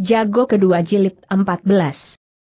Jago kedua jilid 14.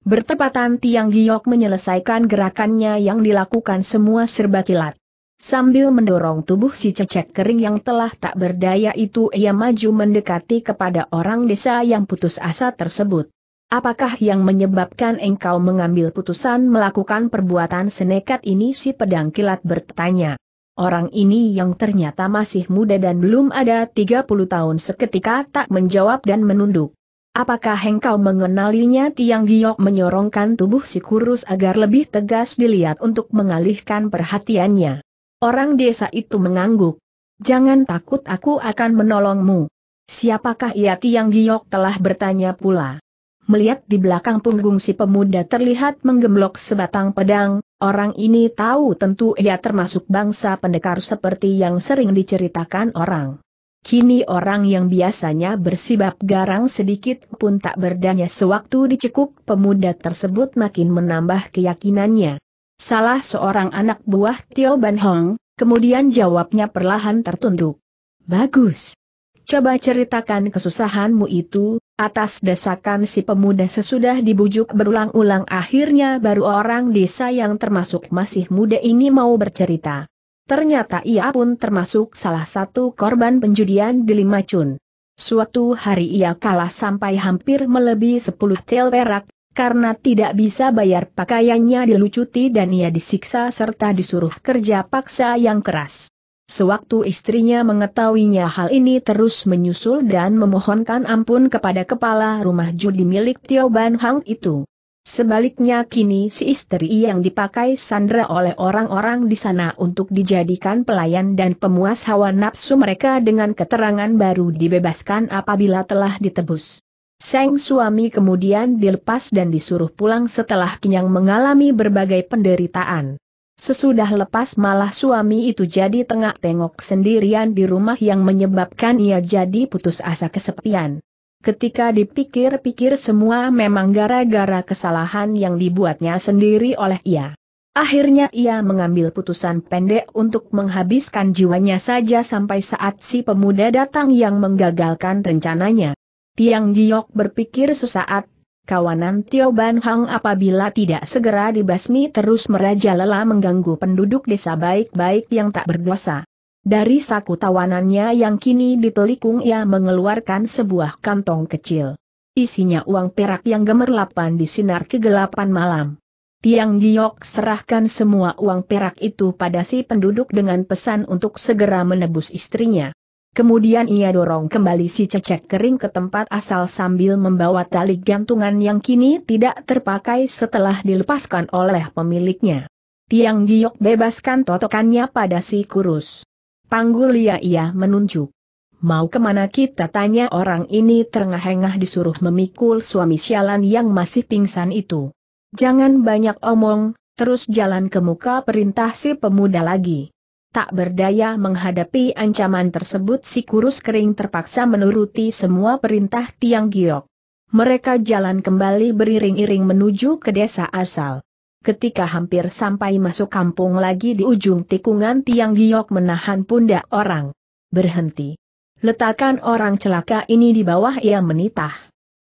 Bertepatan Tiang Giok menyelesaikan gerakannya yang dilakukan semua serba kilat. Sambil mendorong tubuh si cecek kering yang telah tak berdaya itu ia maju mendekati kepada orang desa yang putus asa tersebut. Apakah yang menyebabkan engkau mengambil putusan melakukan perbuatan senekat ini si pedang kilat bertanya. Orang ini yang ternyata masih muda dan belum ada 30 tahun seketika tak menjawab dan menunduk. Apakah engkau mengenalinya? Tiang Giok menyorongkan tubuh si kurus agar lebih tegas dilihat untuk mengalihkan perhatiannya. Orang desa itu mengangguk. Jangan takut aku akan menolongmu. Siapakah ia Tiang Giok telah bertanya pula. Melihat di belakang punggung si pemuda terlihat menggemblok sebatang pedang, orang ini tahu tentu ia termasuk bangsa pendekar seperti yang sering diceritakan orang. Kini orang yang biasanya bersibap garang sedikit pun tak berdaya sewaktu dicekuk pemuda tersebut makin menambah keyakinannya. Salah seorang anak buah Tio Ban Hong, kemudian jawabnya perlahan tertunduk. Bagus. Coba ceritakan kesusahanmu itu, atas desakan si pemuda sesudah dibujuk berulang-ulang akhirnya baru orang desa yang termasuk masih muda ini mau bercerita. Ternyata ia pun termasuk salah satu korban penjudian di Lima Cun. Suatu hari ia kalah sampai hampir melebihi 10 tel perak, karena tidak bisa bayar pakaiannya dilucuti dan ia disiksa serta disuruh kerja paksa yang keras. Sewaktu istrinya mengetahuinya hal ini terus menyusul dan memohonkan ampun kepada kepala rumah judi milik Tio Ban Hang itu. Sebaliknya kini si istri yang dipakai Sandra oleh orang-orang di sana untuk dijadikan pelayan dan pemuas hawa nafsu mereka dengan keterangan baru dibebaskan apabila telah ditebus. Sang suami kemudian dilepas dan disuruh pulang setelah kenyang mengalami berbagai penderitaan. Sesudah lepas malah suami itu jadi tengah tengok sendirian di rumah yang menyebabkan ia jadi putus asa kesepian. Ketika dipikir-pikir semua memang gara-gara kesalahan yang dibuatnya sendiri oleh ia. Akhirnya ia mengambil putusan pendek untuk menghabiskan jiwanya saja sampai saat si pemuda datang yang menggagalkan rencananya. Tiang Giok berpikir sesaat, kawanan Tio Ban Hang apabila tidak segera dibasmi terus merajalela mengganggu penduduk desa baik-baik yang tak berdosa. Dari saku tawanannya yang kini ditelikung ia mengeluarkan sebuah kantong kecil. Isinya uang perak yang gemerlapan di sinar kegelapan malam. Tiang Giok serahkan semua uang perak itu pada si penduduk dengan pesan untuk segera menebus istrinya. Kemudian ia dorong kembali si cecek kering ke tempat asal sambil membawa tali gantungan yang kini tidak terpakai setelah dilepaskan oleh pemiliknya. Tiang Giok bebaskan totokannya pada si kurus. Panggul Lia ia menunjuk. Mau kemana kita tanya orang ini terengah-engah disuruh memikul suami sialan yang masih pingsan itu. Jangan banyak omong, terus jalan ke muka perintah si pemuda lagi. Tak berdaya menghadapi ancaman tersebut si kurus kering terpaksa menuruti semua perintah Tiang Giok. Mereka jalan kembali beriring-iring menuju ke desa asal. Ketika hampir sampai masuk kampung lagi di ujung tikungan tiang giok menahan pundak orang. Berhenti. Letakkan orang celaka ini di bawah ia menitah.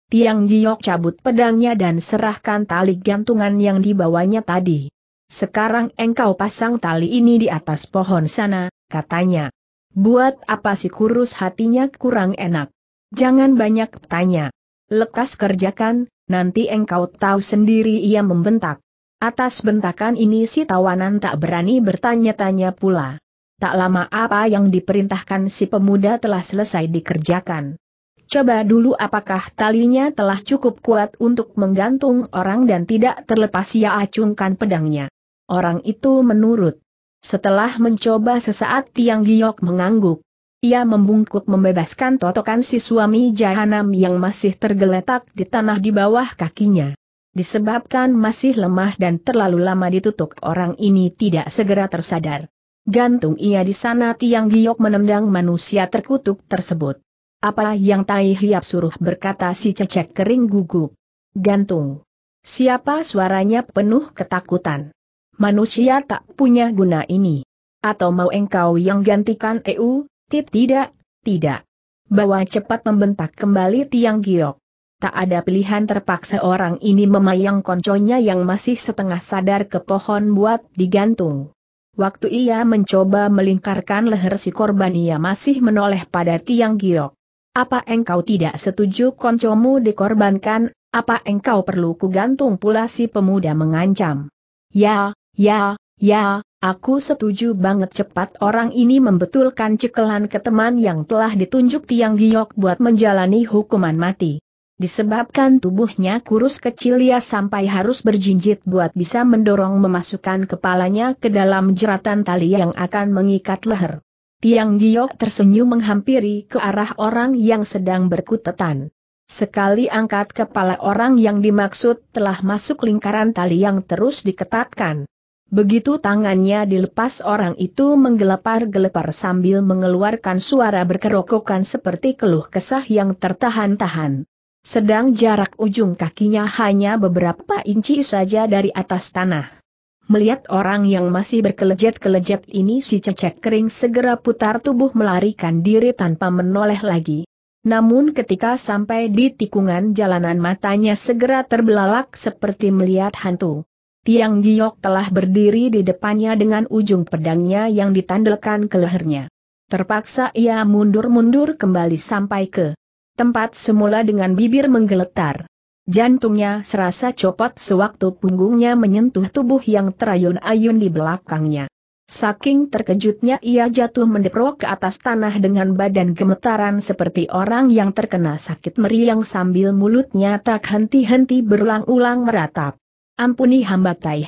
Tiang giok cabut pedangnya dan serahkan tali gantungan yang dibawanya tadi. Sekarang engkau pasang tali ini di atas pohon sana, katanya. Buat apa si kurus hatinya kurang enak? Jangan banyak tanya. Lekas kerjakan, nanti engkau tahu sendiri ia membentak. Atas bentakan ini si tawanan tak berani bertanya-tanya pula. Tak lama apa yang diperintahkan si pemuda telah selesai dikerjakan. Coba dulu apakah talinya telah cukup kuat untuk menggantung orang dan tidak terlepas ia acungkan pedangnya. Orang itu menurut. Setelah mencoba sesaat Tiang Giok mengangguk. Ia membungkuk membebaskan totokan si suami jahanam yang masih tergeletak di tanah di bawah kakinya disebabkan masih lemah dan terlalu lama ditutup orang ini tidak segera tersadar. Gantung ia di sana tiang giok menendang manusia terkutuk tersebut. Apa yang Tai Hiap suruh berkata si cecek kering gugup. Gantung. Siapa suaranya penuh ketakutan. Manusia tak punya guna ini. Atau mau engkau yang gantikan EU? Tidak, tidak. Bawa cepat membentak kembali tiang giok tak ada pilihan terpaksa orang ini memayang konconya yang masih setengah sadar ke pohon buat digantung. Waktu ia mencoba melingkarkan leher si korban ia masih menoleh pada tiang giok. Apa engkau tidak setuju koncomu dikorbankan, apa engkau perlu kugantung pula si pemuda mengancam. Ya, ya, ya, aku setuju banget cepat orang ini membetulkan cekelan ke teman yang telah ditunjuk tiang giok buat menjalani hukuman mati. Disebabkan tubuhnya kurus kecil ia sampai harus berjinjit buat bisa mendorong memasukkan kepalanya ke dalam jeratan tali yang akan mengikat leher. Tiang Giok tersenyum menghampiri ke arah orang yang sedang berkutetan. Sekali angkat kepala orang yang dimaksud telah masuk lingkaran tali yang terus diketatkan. Begitu tangannya dilepas orang itu menggelepar-gelepar sambil mengeluarkan suara berkerokokan seperti keluh kesah yang tertahan-tahan. Sedang jarak ujung kakinya hanya beberapa inci saja dari atas tanah. Melihat orang yang masih berkelejet-kelejet ini si cecek kering segera putar tubuh melarikan diri tanpa menoleh lagi. Namun ketika sampai di tikungan jalanan matanya segera terbelalak seperti melihat hantu. Tiang Giok telah berdiri di depannya dengan ujung pedangnya yang ditandelkan ke lehernya. Terpaksa ia mundur-mundur kembali sampai ke tempat semula dengan bibir menggeletar. Jantungnya serasa copot sewaktu punggungnya menyentuh tubuh yang terayun-ayun di belakangnya. Saking terkejutnya ia jatuh mendeprok ke atas tanah dengan badan gemetaran seperti orang yang terkena sakit meriang sambil mulutnya tak henti-henti berulang-ulang meratap. Ampuni hamba Tai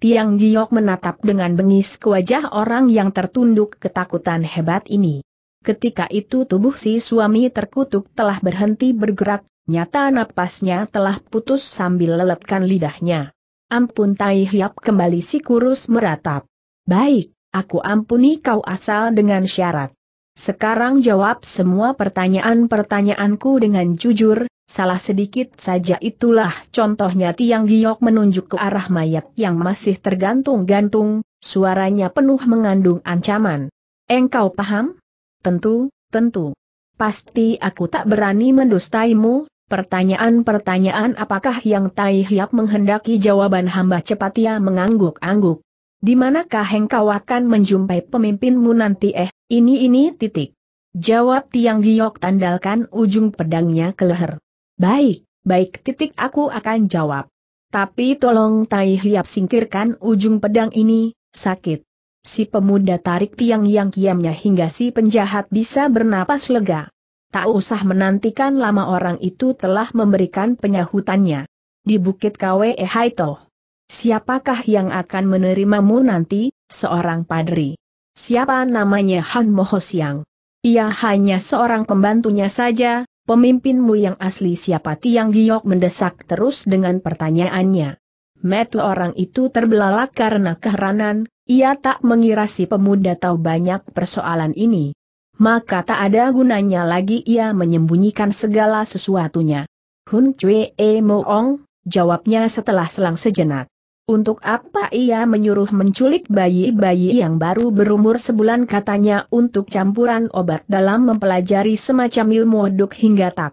Tiang Giok menatap dengan bengis ke wajah orang yang tertunduk ketakutan hebat ini. Ketika itu tubuh si suami terkutuk telah berhenti bergerak, nyata napasnya telah putus sambil leletkan lidahnya. Ampun Tai Hiap kembali si kurus meratap. Baik, aku ampuni kau asal dengan syarat. Sekarang jawab semua pertanyaan-pertanyaanku dengan jujur, salah sedikit saja itulah contohnya Tiang Giok menunjuk ke arah mayat yang masih tergantung-gantung, suaranya penuh mengandung ancaman. Engkau paham? Tentu, tentu. Pasti aku tak berani mendustaimu, pertanyaan-pertanyaan apakah yang Tai Hiap menghendaki jawaban hamba cepat ia mengangguk-angguk. Di manakah engkau akan menjumpai pemimpinmu nanti eh, ini ini titik. Jawab Tiang Giok tandalkan ujung pedangnya ke leher. Baik, baik titik aku akan jawab. Tapi tolong Tai Hiap singkirkan ujung pedang ini, sakit si pemuda tarik tiang yang kiamnya hingga si penjahat bisa bernapas lega. Tak usah menantikan lama orang itu telah memberikan penyahutannya. Di Bukit Kwe Haito. Siapakah yang akan menerimamu nanti, seorang padri? Siapa namanya Han Mohosiang? Ia hanya seorang pembantunya saja, pemimpinmu yang asli siapa Tiang Giok mendesak terus dengan pertanyaannya. Metu orang itu terbelalak karena keheranan, ia tak mengira si pemuda tahu banyak persoalan ini. Maka tak ada gunanya lagi ia menyembunyikan segala sesuatunya. Hun Chue E Moong, jawabnya setelah selang sejenak. Untuk apa ia menyuruh menculik bayi-bayi yang baru berumur sebulan katanya untuk campuran obat dalam mempelajari semacam ilmu duk hingga tak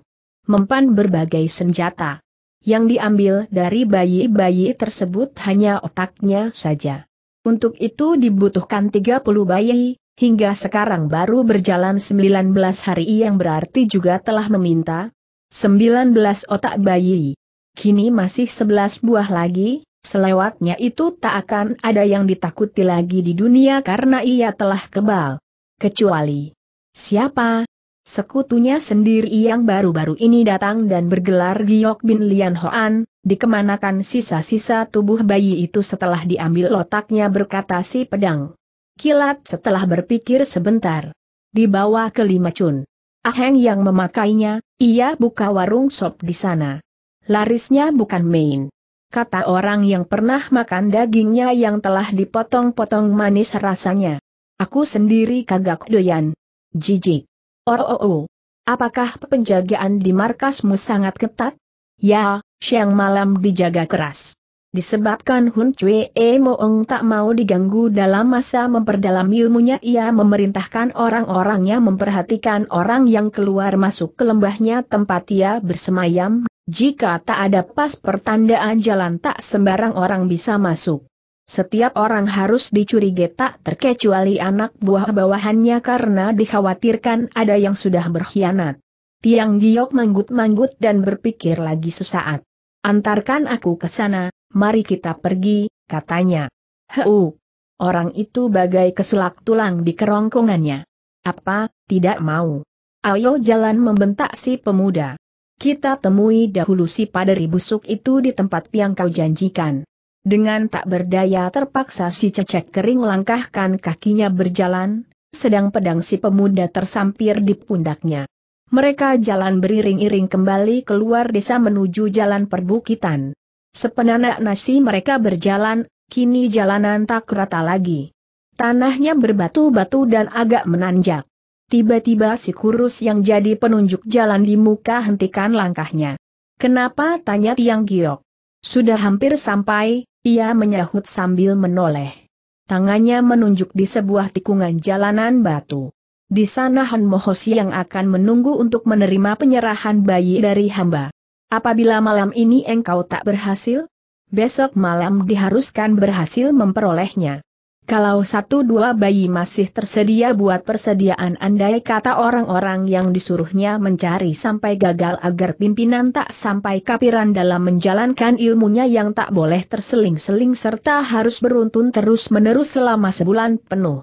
mempan berbagai senjata. Yang diambil dari bayi-bayi tersebut hanya otaknya saja. Untuk itu dibutuhkan 30 bayi, hingga sekarang baru berjalan 19 hari yang berarti juga telah meminta 19 otak bayi. Kini masih 11 buah lagi, selewatnya itu tak akan ada yang ditakuti lagi di dunia karena ia telah kebal. Kecuali siapa Sekutunya sendiri yang baru-baru ini datang dan bergelar Giok Bin Lian Hoan, dikemanakan sisa-sisa tubuh bayi itu setelah diambil otaknya berkata si pedang. Kilat setelah berpikir sebentar. di bawah Kelima cun. Aheng yang memakainya, ia buka warung sop di sana. Larisnya bukan main. Kata orang yang pernah makan dagingnya yang telah dipotong-potong manis rasanya. Aku sendiri kagak doyan. Jijik. Oh, oh, oh. Apakah penjagaan di markasmu sangat ketat? Ya, siang malam dijaga keras. Disebabkan Hun E Moong tak mau diganggu dalam masa memperdalam ilmunya ia memerintahkan orang-orangnya memperhatikan orang yang keluar masuk ke lembahnya tempat ia bersemayam, jika tak ada pas pertandaan jalan tak sembarang orang bisa masuk. Setiap orang harus dicurigai tak terkecuali anak buah bawahannya karena dikhawatirkan ada yang sudah berkhianat. Tiang Giok manggut-manggut dan berpikir lagi sesaat. Antarkan aku ke sana, mari kita pergi, katanya. Heu. Orang itu bagai kesulak tulang di kerongkongannya. Apa, tidak mau. Ayo jalan membentak si pemuda. Kita temui dahulu si paderi busuk itu di tempat yang kau janjikan. Dengan tak berdaya terpaksa si cecek kering langkahkan kakinya berjalan, sedang pedang si pemuda tersampir di pundaknya. Mereka jalan beriring-iring kembali keluar desa menuju jalan perbukitan. Sepenanak nasi mereka berjalan, kini jalanan tak rata lagi. Tanahnya berbatu-batu dan agak menanjak. Tiba-tiba si kurus yang jadi penunjuk jalan di muka hentikan langkahnya. Kenapa tanya Tiang Giok? Sudah hampir sampai, ia menyahut sambil menoleh. Tangannya menunjuk di sebuah tikungan jalanan batu. Di sana Han Mohosi yang akan menunggu untuk menerima penyerahan bayi dari hamba. Apabila malam ini engkau tak berhasil, besok malam diharuskan berhasil memperolehnya. Kalau satu dua bayi masih tersedia buat persediaan andai kata orang-orang yang disuruhnya mencari sampai gagal agar pimpinan tak sampai kapiran dalam menjalankan ilmunya yang tak boleh terseling-seling serta harus beruntun terus-menerus selama sebulan penuh.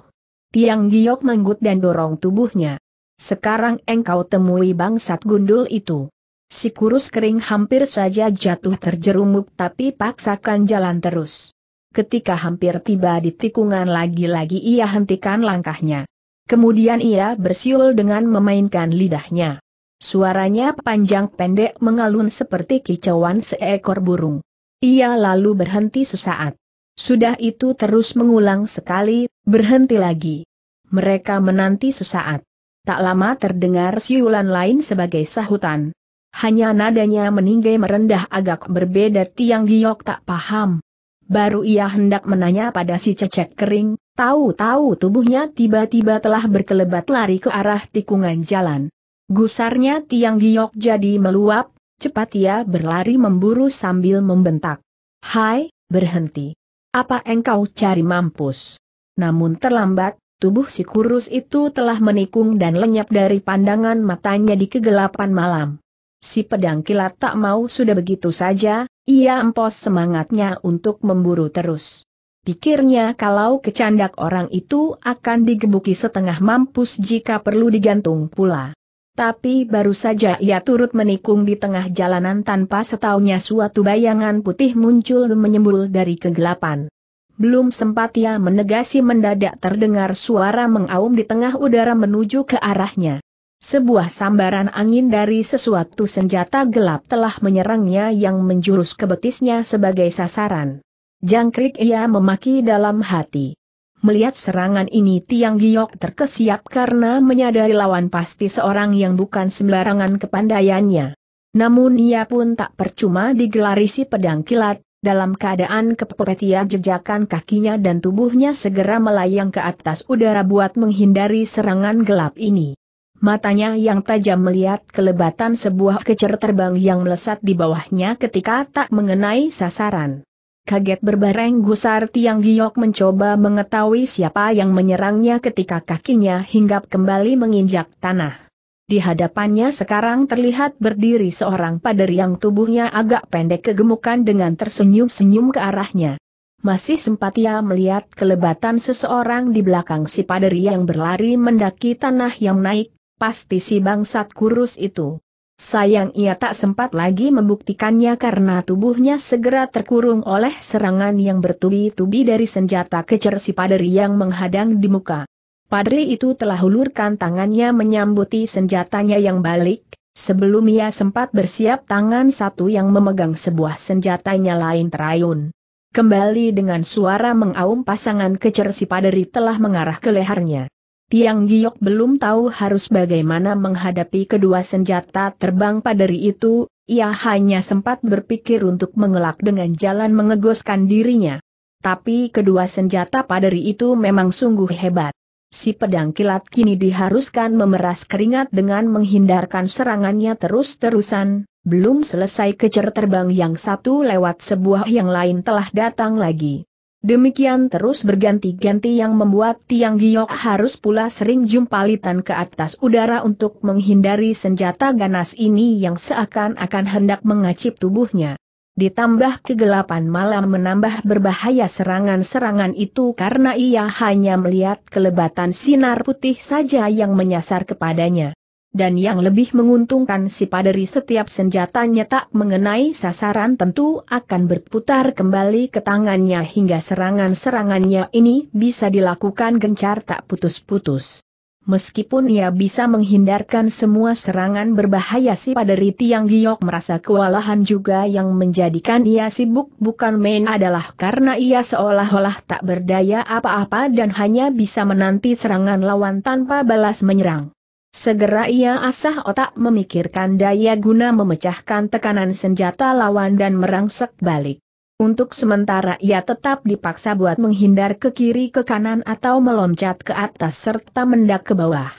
Tiang Giok menggut dan dorong tubuhnya. Sekarang engkau temui bangsat gundul itu. Si kurus kering hampir saja jatuh terjerumuk tapi paksakan jalan terus ketika hampir tiba di tikungan lagi-lagi ia hentikan langkahnya. Kemudian ia bersiul dengan memainkan lidahnya. Suaranya panjang pendek mengalun seperti kicauan seekor burung. Ia lalu berhenti sesaat. Sudah itu terus mengulang sekali, berhenti lagi. Mereka menanti sesaat. Tak lama terdengar siulan lain sebagai sahutan. Hanya nadanya meninggai merendah agak berbeda tiang giok tak paham, Baru ia hendak menanya pada si cecek kering, tahu-tahu tubuhnya tiba-tiba telah berkelebat lari ke arah tikungan jalan. Gusarnya tiang giok jadi meluap, cepat ia berlari memburu sambil membentak. Hai, berhenti. Apa engkau cari mampus? Namun terlambat, tubuh si kurus itu telah menikung dan lenyap dari pandangan matanya di kegelapan malam si pedang kilat tak mau sudah begitu saja, ia empos semangatnya untuk memburu terus. Pikirnya kalau kecandak orang itu akan digebuki setengah mampus jika perlu digantung pula. Tapi baru saja ia turut menikung di tengah jalanan tanpa setaunya suatu bayangan putih muncul menyembul dari kegelapan. Belum sempat ia menegasi mendadak terdengar suara mengaum di tengah udara menuju ke arahnya. Sebuah sambaran angin dari sesuatu senjata gelap telah menyerangnya yang menjurus ke betisnya sebagai sasaran. Jangkrik ia memaki dalam hati. Melihat serangan ini Tiang Giok terkesiap karena menyadari lawan pasti seorang yang bukan sembarangan kepandaiannya. Namun ia pun tak percuma digelarisi pedang kilat, dalam keadaan kepepet jejakan kakinya dan tubuhnya segera melayang ke atas udara buat menghindari serangan gelap ini matanya yang tajam melihat kelebatan sebuah kecer terbang yang melesat di bawahnya ketika tak mengenai sasaran. Kaget berbareng gusar Tiang Giok mencoba mengetahui siapa yang menyerangnya ketika kakinya hinggap kembali menginjak tanah. Di hadapannya sekarang terlihat berdiri seorang pader yang tubuhnya agak pendek kegemukan dengan tersenyum-senyum ke arahnya. Masih sempat ia melihat kelebatan seseorang di belakang si paderi yang berlari mendaki tanah yang naik, pasti si bangsat kurus itu. Sayang ia tak sempat lagi membuktikannya karena tubuhnya segera terkurung oleh serangan yang bertubi-tubi dari senjata kecer si padri yang menghadang di muka. Padri itu telah hulurkan tangannya menyambuti senjatanya yang balik, sebelum ia sempat bersiap tangan satu yang memegang sebuah senjatanya lain terayun. Kembali dengan suara mengaum pasangan kecer si padri telah mengarah ke lehernya. Tiang Giok belum tahu harus bagaimana menghadapi kedua senjata terbang paderi itu, ia hanya sempat berpikir untuk mengelak dengan jalan mengegoskan dirinya. Tapi kedua senjata paderi itu memang sungguh hebat. Si pedang kilat kini diharuskan memeras keringat dengan menghindarkan serangannya terus-terusan, belum selesai kecer terbang yang satu lewat sebuah yang lain telah datang lagi. Demikian terus berganti-ganti yang membuat Tiang Giok harus pula sering jumpalitan ke atas udara untuk menghindari senjata ganas ini yang seakan-akan hendak mengacip tubuhnya. Ditambah kegelapan malam menambah berbahaya serangan-serangan itu karena ia hanya melihat kelebatan sinar putih saja yang menyasar kepadanya dan yang lebih menguntungkan si paderi setiap senjatanya tak mengenai sasaran tentu akan berputar kembali ke tangannya hingga serangan-serangannya ini bisa dilakukan gencar tak putus-putus. Meskipun ia bisa menghindarkan semua serangan berbahaya si paderi Tiang Giok merasa kewalahan juga yang menjadikan ia sibuk bukan main adalah karena ia seolah-olah tak berdaya apa-apa dan hanya bisa menanti serangan lawan tanpa balas menyerang. Segera ia asah otak memikirkan daya guna memecahkan tekanan senjata lawan dan merangsek balik. Untuk sementara ia tetap dipaksa buat menghindar ke kiri ke kanan atau meloncat ke atas serta mendak ke bawah.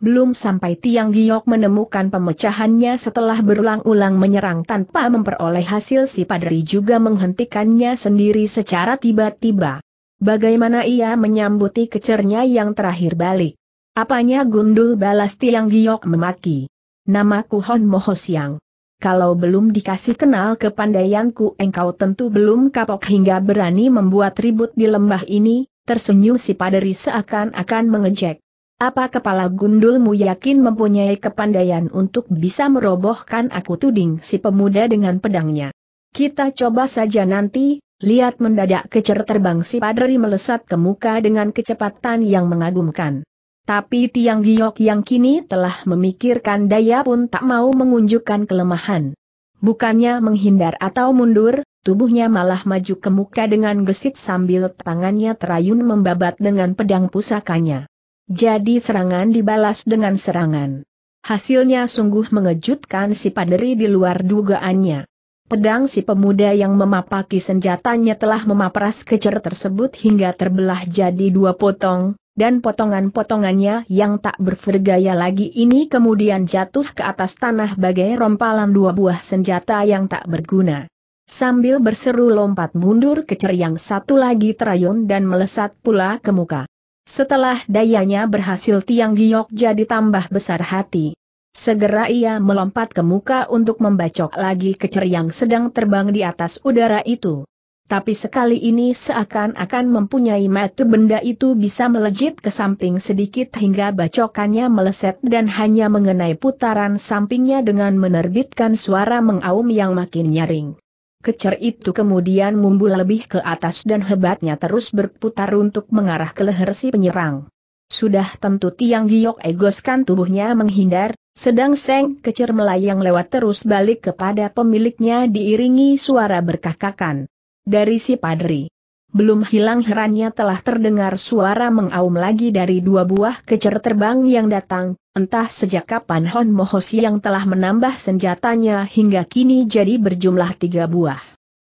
Belum sampai Tiang Giok menemukan pemecahannya setelah berulang-ulang menyerang tanpa memperoleh hasil si padri juga menghentikannya sendiri secara tiba-tiba. Bagaimana ia menyambuti kecernya yang terakhir balik? Apanya gundul balas Tiang Giok memaki. Namaku Hon Moho Siang. Kalau belum dikasih kenal ke pandaianku, engkau tentu belum kapok hingga berani membuat ribut di lembah ini, tersenyum si paderi seakan-akan mengejek. Apa kepala gundulmu yakin mempunyai kepandaian untuk bisa merobohkan aku tuding si pemuda dengan pedangnya? Kita coba saja nanti, lihat mendadak kecer terbang si paderi melesat ke muka dengan kecepatan yang mengagumkan. Tapi Tiang Giok yang kini telah memikirkan daya pun tak mau mengunjukkan kelemahan. Bukannya menghindar atau mundur, tubuhnya malah maju ke muka dengan gesit sambil tangannya terayun membabat dengan pedang pusakanya. Jadi serangan dibalas dengan serangan. Hasilnya sungguh mengejutkan si paderi di luar dugaannya. Pedang si pemuda yang memapaki senjatanya telah memapras kecer tersebut hingga terbelah jadi dua potong, dan potongan-potongannya yang tak bervergaya lagi ini kemudian jatuh ke atas tanah bagai rompalan dua buah senjata yang tak berguna. Sambil berseru lompat mundur kecer yang satu lagi terayun dan melesat pula ke muka. Setelah dayanya berhasil Tiang Giok jadi tambah besar hati. Segera ia melompat ke muka untuk membacok lagi kecer yang sedang terbang di atas udara itu tapi sekali ini seakan-akan mempunyai metu benda itu bisa melejit ke samping sedikit hingga bacokannya meleset dan hanya mengenai putaran sampingnya dengan menerbitkan suara mengaum yang makin nyaring. Kecer itu kemudian mumbul lebih ke atas dan hebatnya terus berputar untuk mengarah ke leher si penyerang. Sudah tentu tiang giok egoskan tubuhnya menghindar, sedang seng kecer melayang lewat terus balik kepada pemiliknya diiringi suara berkakakan. Dari si padri. Belum hilang herannya telah terdengar suara mengaum lagi dari dua buah kecer terbang yang datang, entah sejak kapan Hon Mohosi yang telah menambah senjatanya hingga kini jadi berjumlah tiga buah.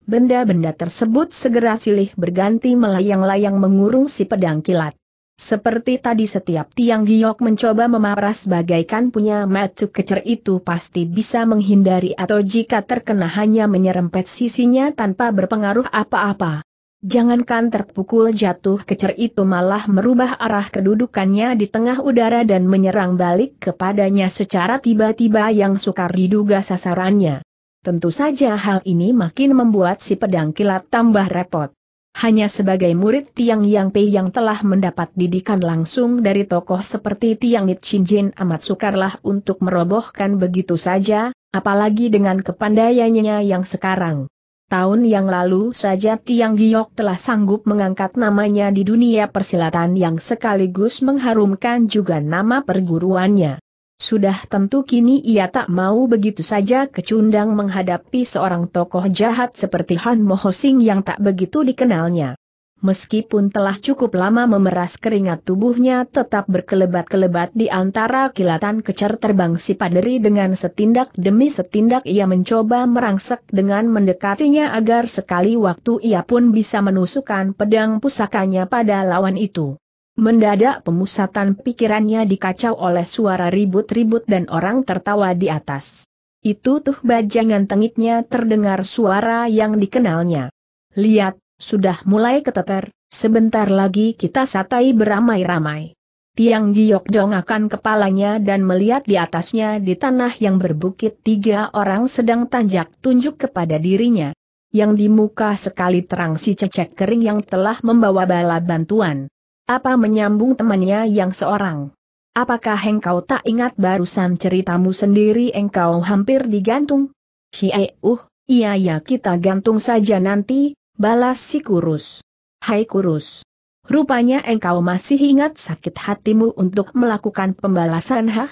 Benda-benda tersebut segera silih berganti melayang-layang mengurung si pedang kilat. Seperti tadi setiap tiang giok mencoba memaras bagaikan punya metu kecer itu pasti bisa menghindari atau jika terkena hanya menyerempet sisinya tanpa berpengaruh apa-apa. Jangankan terpukul jatuh kecer itu malah merubah arah kedudukannya di tengah udara dan menyerang balik kepadanya secara tiba-tiba yang sukar diduga sasarannya. Tentu saja hal ini makin membuat si pedang kilat tambah repot. Hanya sebagai murid Tiang Yang Pei yang telah mendapat didikan langsung dari tokoh seperti Tiang It Chin amat sukarlah untuk merobohkan begitu saja, apalagi dengan kepandaiannya yang sekarang. Tahun yang lalu saja Tiang Giok telah sanggup mengangkat namanya di dunia persilatan yang sekaligus mengharumkan juga nama perguruannya. Sudah tentu kini ia tak mau begitu saja kecundang menghadapi seorang tokoh jahat seperti Han Mohosing yang tak begitu dikenalnya. Meskipun telah cukup lama memeras keringat tubuhnya tetap berkelebat-kelebat di antara kilatan kecer terbang si paderi dengan setindak demi setindak ia mencoba merangsek dengan mendekatinya agar sekali waktu ia pun bisa menusukkan pedang pusakanya pada lawan itu. Mendadak pemusatan pikirannya dikacau oleh suara ribut-ribut dan orang tertawa di atas. Itu tuh bajangan tengitnya terdengar suara yang dikenalnya. Lihat, sudah mulai keteter, sebentar lagi kita satai beramai-ramai. Tiang Giyok Jong akan kepalanya dan melihat di atasnya di tanah yang berbukit tiga orang sedang tanjak tunjuk kepada dirinya. Yang di muka sekali terang si cecek kering yang telah membawa bala bantuan. Apa menyambung temannya yang seorang? Apakah engkau tak ingat barusan ceritamu sendiri engkau hampir digantung? Hiei uh, iya ya kita gantung saja nanti, balas si kurus. Hai kurus. Rupanya engkau masih ingat sakit hatimu untuk melakukan pembalasan ha?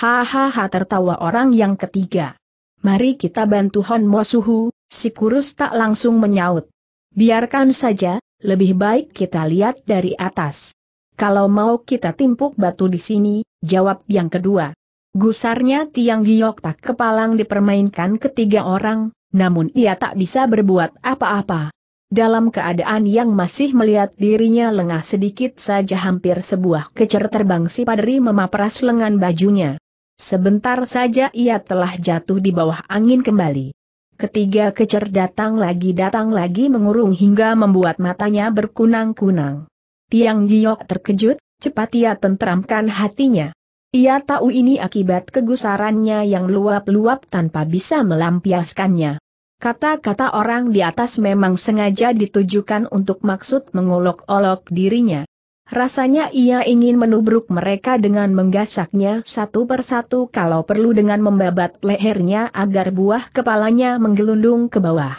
Hahaha tertawa orang yang ketiga. Mari kita bantu Hon Mosuhu, si kurus tak langsung menyaut. Biarkan saja, lebih baik kita lihat dari atas. Kalau mau kita timpuk batu di sini, jawab yang kedua. Gusarnya Tiang Giok tak kepalang dipermainkan ketiga orang, namun ia tak bisa berbuat apa-apa. Dalam keadaan yang masih melihat dirinya lengah sedikit saja hampir sebuah kecer terbang si padri memapras lengan bajunya. Sebentar saja ia telah jatuh di bawah angin kembali. Ketiga kecer datang lagi datang lagi mengurung hingga membuat matanya berkunang-kunang. Tiang Giok terkejut, cepat ia tentramkan hatinya. Ia tahu ini akibat kegusarannya yang luap-luap tanpa bisa melampiaskannya. Kata-kata orang di atas memang sengaja ditujukan untuk maksud mengolok-olok dirinya. Rasanya ia ingin menubruk mereka dengan menggasaknya satu persatu kalau perlu dengan membabat lehernya agar buah kepalanya menggelundung ke bawah.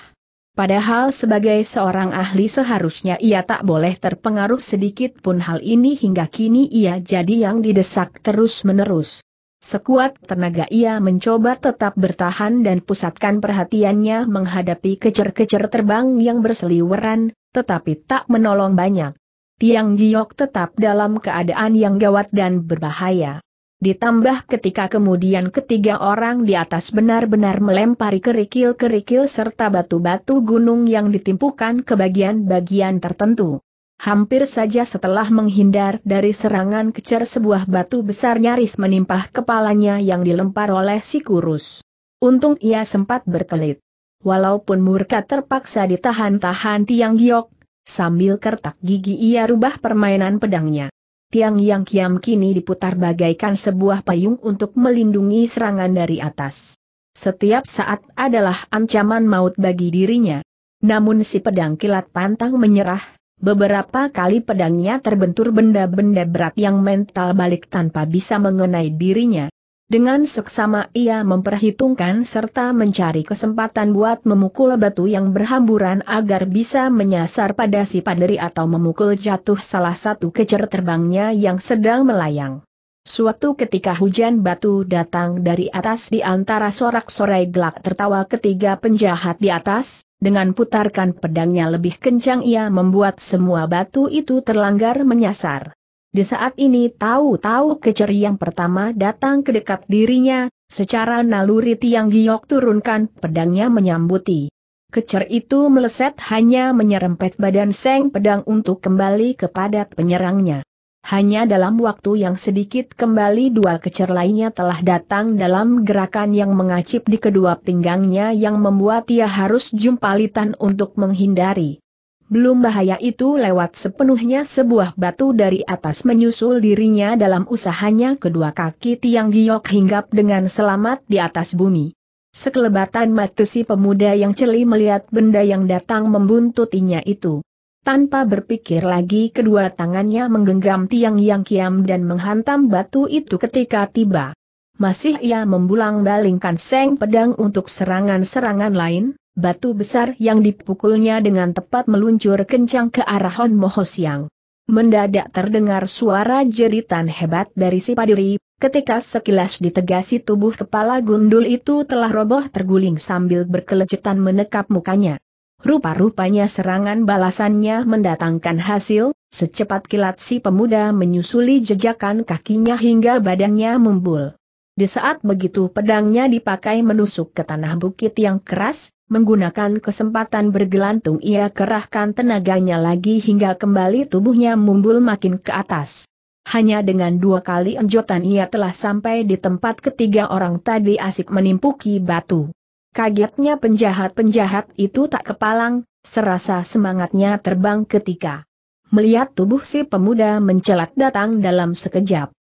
Padahal sebagai seorang ahli seharusnya ia tak boleh terpengaruh sedikit pun hal ini hingga kini ia jadi yang didesak terus-menerus. Sekuat tenaga ia mencoba tetap bertahan dan pusatkan perhatiannya menghadapi kecer-kecer terbang yang berseliweran, tetapi tak menolong banyak. Tiang Giok tetap dalam keadaan yang gawat dan berbahaya. Ditambah ketika kemudian ketiga orang di atas benar-benar melempari kerikil-kerikil serta batu-batu gunung yang ditimpukan ke bagian-bagian tertentu. Hampir saja setelah menghindar dari serangan kecer sebuah batu besar nyaris menimpah kepalanya yang dilempar oleh si kurus. Untung ia sempat berkelit. Walaupun murka terpaksa ditahan-tahan tiang giok, Sambil kertak gigi ia rubah permainan pedangnya. Tiang yang kiam kini diputar bagaikan sebuah payung untuk melindungi serangan dari atas. Setiap saat adalah ancaman maut bagi dirinya. Namun si pedang kilat pantang menyerah, beberapa kali pedangnya terbentur benda-benda berat yang mental balik tanpa bisa mengenai dirinya. Dengan seksama ia memperhitungkan serta mencari kesempatan buat memukul batu yang berhamburan agar bisa menyasar pada si paderi atau memukul jatuh salah satu kecer terbangnya yang sedang melayang. Suatu ketika hujan batu datang dari atas di antara sorak-sorai gelak tertawa ketiga penjahat di atas, dengan putarkan pedangnya lebih kencang ia membuat semua batu itu terlanggar menyasar. Di saat ini tahu-tahu keceri yang pertama datang ke dekat dirinya, secara naluri Tiang Giok turunkan pedangnya menyambuti. Kecer itu meleset hanya menyerempet badan Seng Pedang untuk kembali kepada penyerangnya. Hanya dalam waktu yang sedikit kembali dua kecer lainnya telah datang dalam gerakan yang mengacip di kedua pinggangnya yang membuat ia harus jumpalitan untuk menghindari. Belum bahaya itu lewat sepenuhnya sebuah batu dari atas menyusul dirinya dalam usahanya kedua kaki tiang giok hinggap dengan selamat di atas bumi. Sekelebatan mata si pemuda yang celi melihat benda yang datang membuntutinya itu. Tanpa berpikir lagi kedua tangannya menggenggam tiang yang kiam dan menghantam batu itu ketika tiba. Masih ia membulang balingkan seng pedang untuk serangan-serangan lain, Batu besar yang dipukulnya dengan tepat meluncur kencang ke arah Hon Moho Siang. Mendadak terdengar suara jeritan hebat dari si padiri, ketika sekilas ditegasi tubuh kepala gundul itu telah roboh terguling sambil berkelecetan menekap mukanya. Rupa-rupanya serangan balasannya mendatangkan hasil, secepat kilat si pemuda menyusuli jejakan kakinya hingga badannya membul. Di saat begitu pedangnya dipakai menusuk ke tanah bukit yang keras, menggunakan kesempatan bergelantung ia kerahkan tenaganya lagi hingga kembali tubuhnya mumbul makin ke atas. Hanya dengan dua kali enjotan ia telah sampai di tempat ketiga orang tadi asik menimpuki batu. Kagetnya penjahat-penjahat itu tak kepalang, serasa semangatnya terbang ketika melihat tubuh si pemuda mencelat datang dalam sekejap.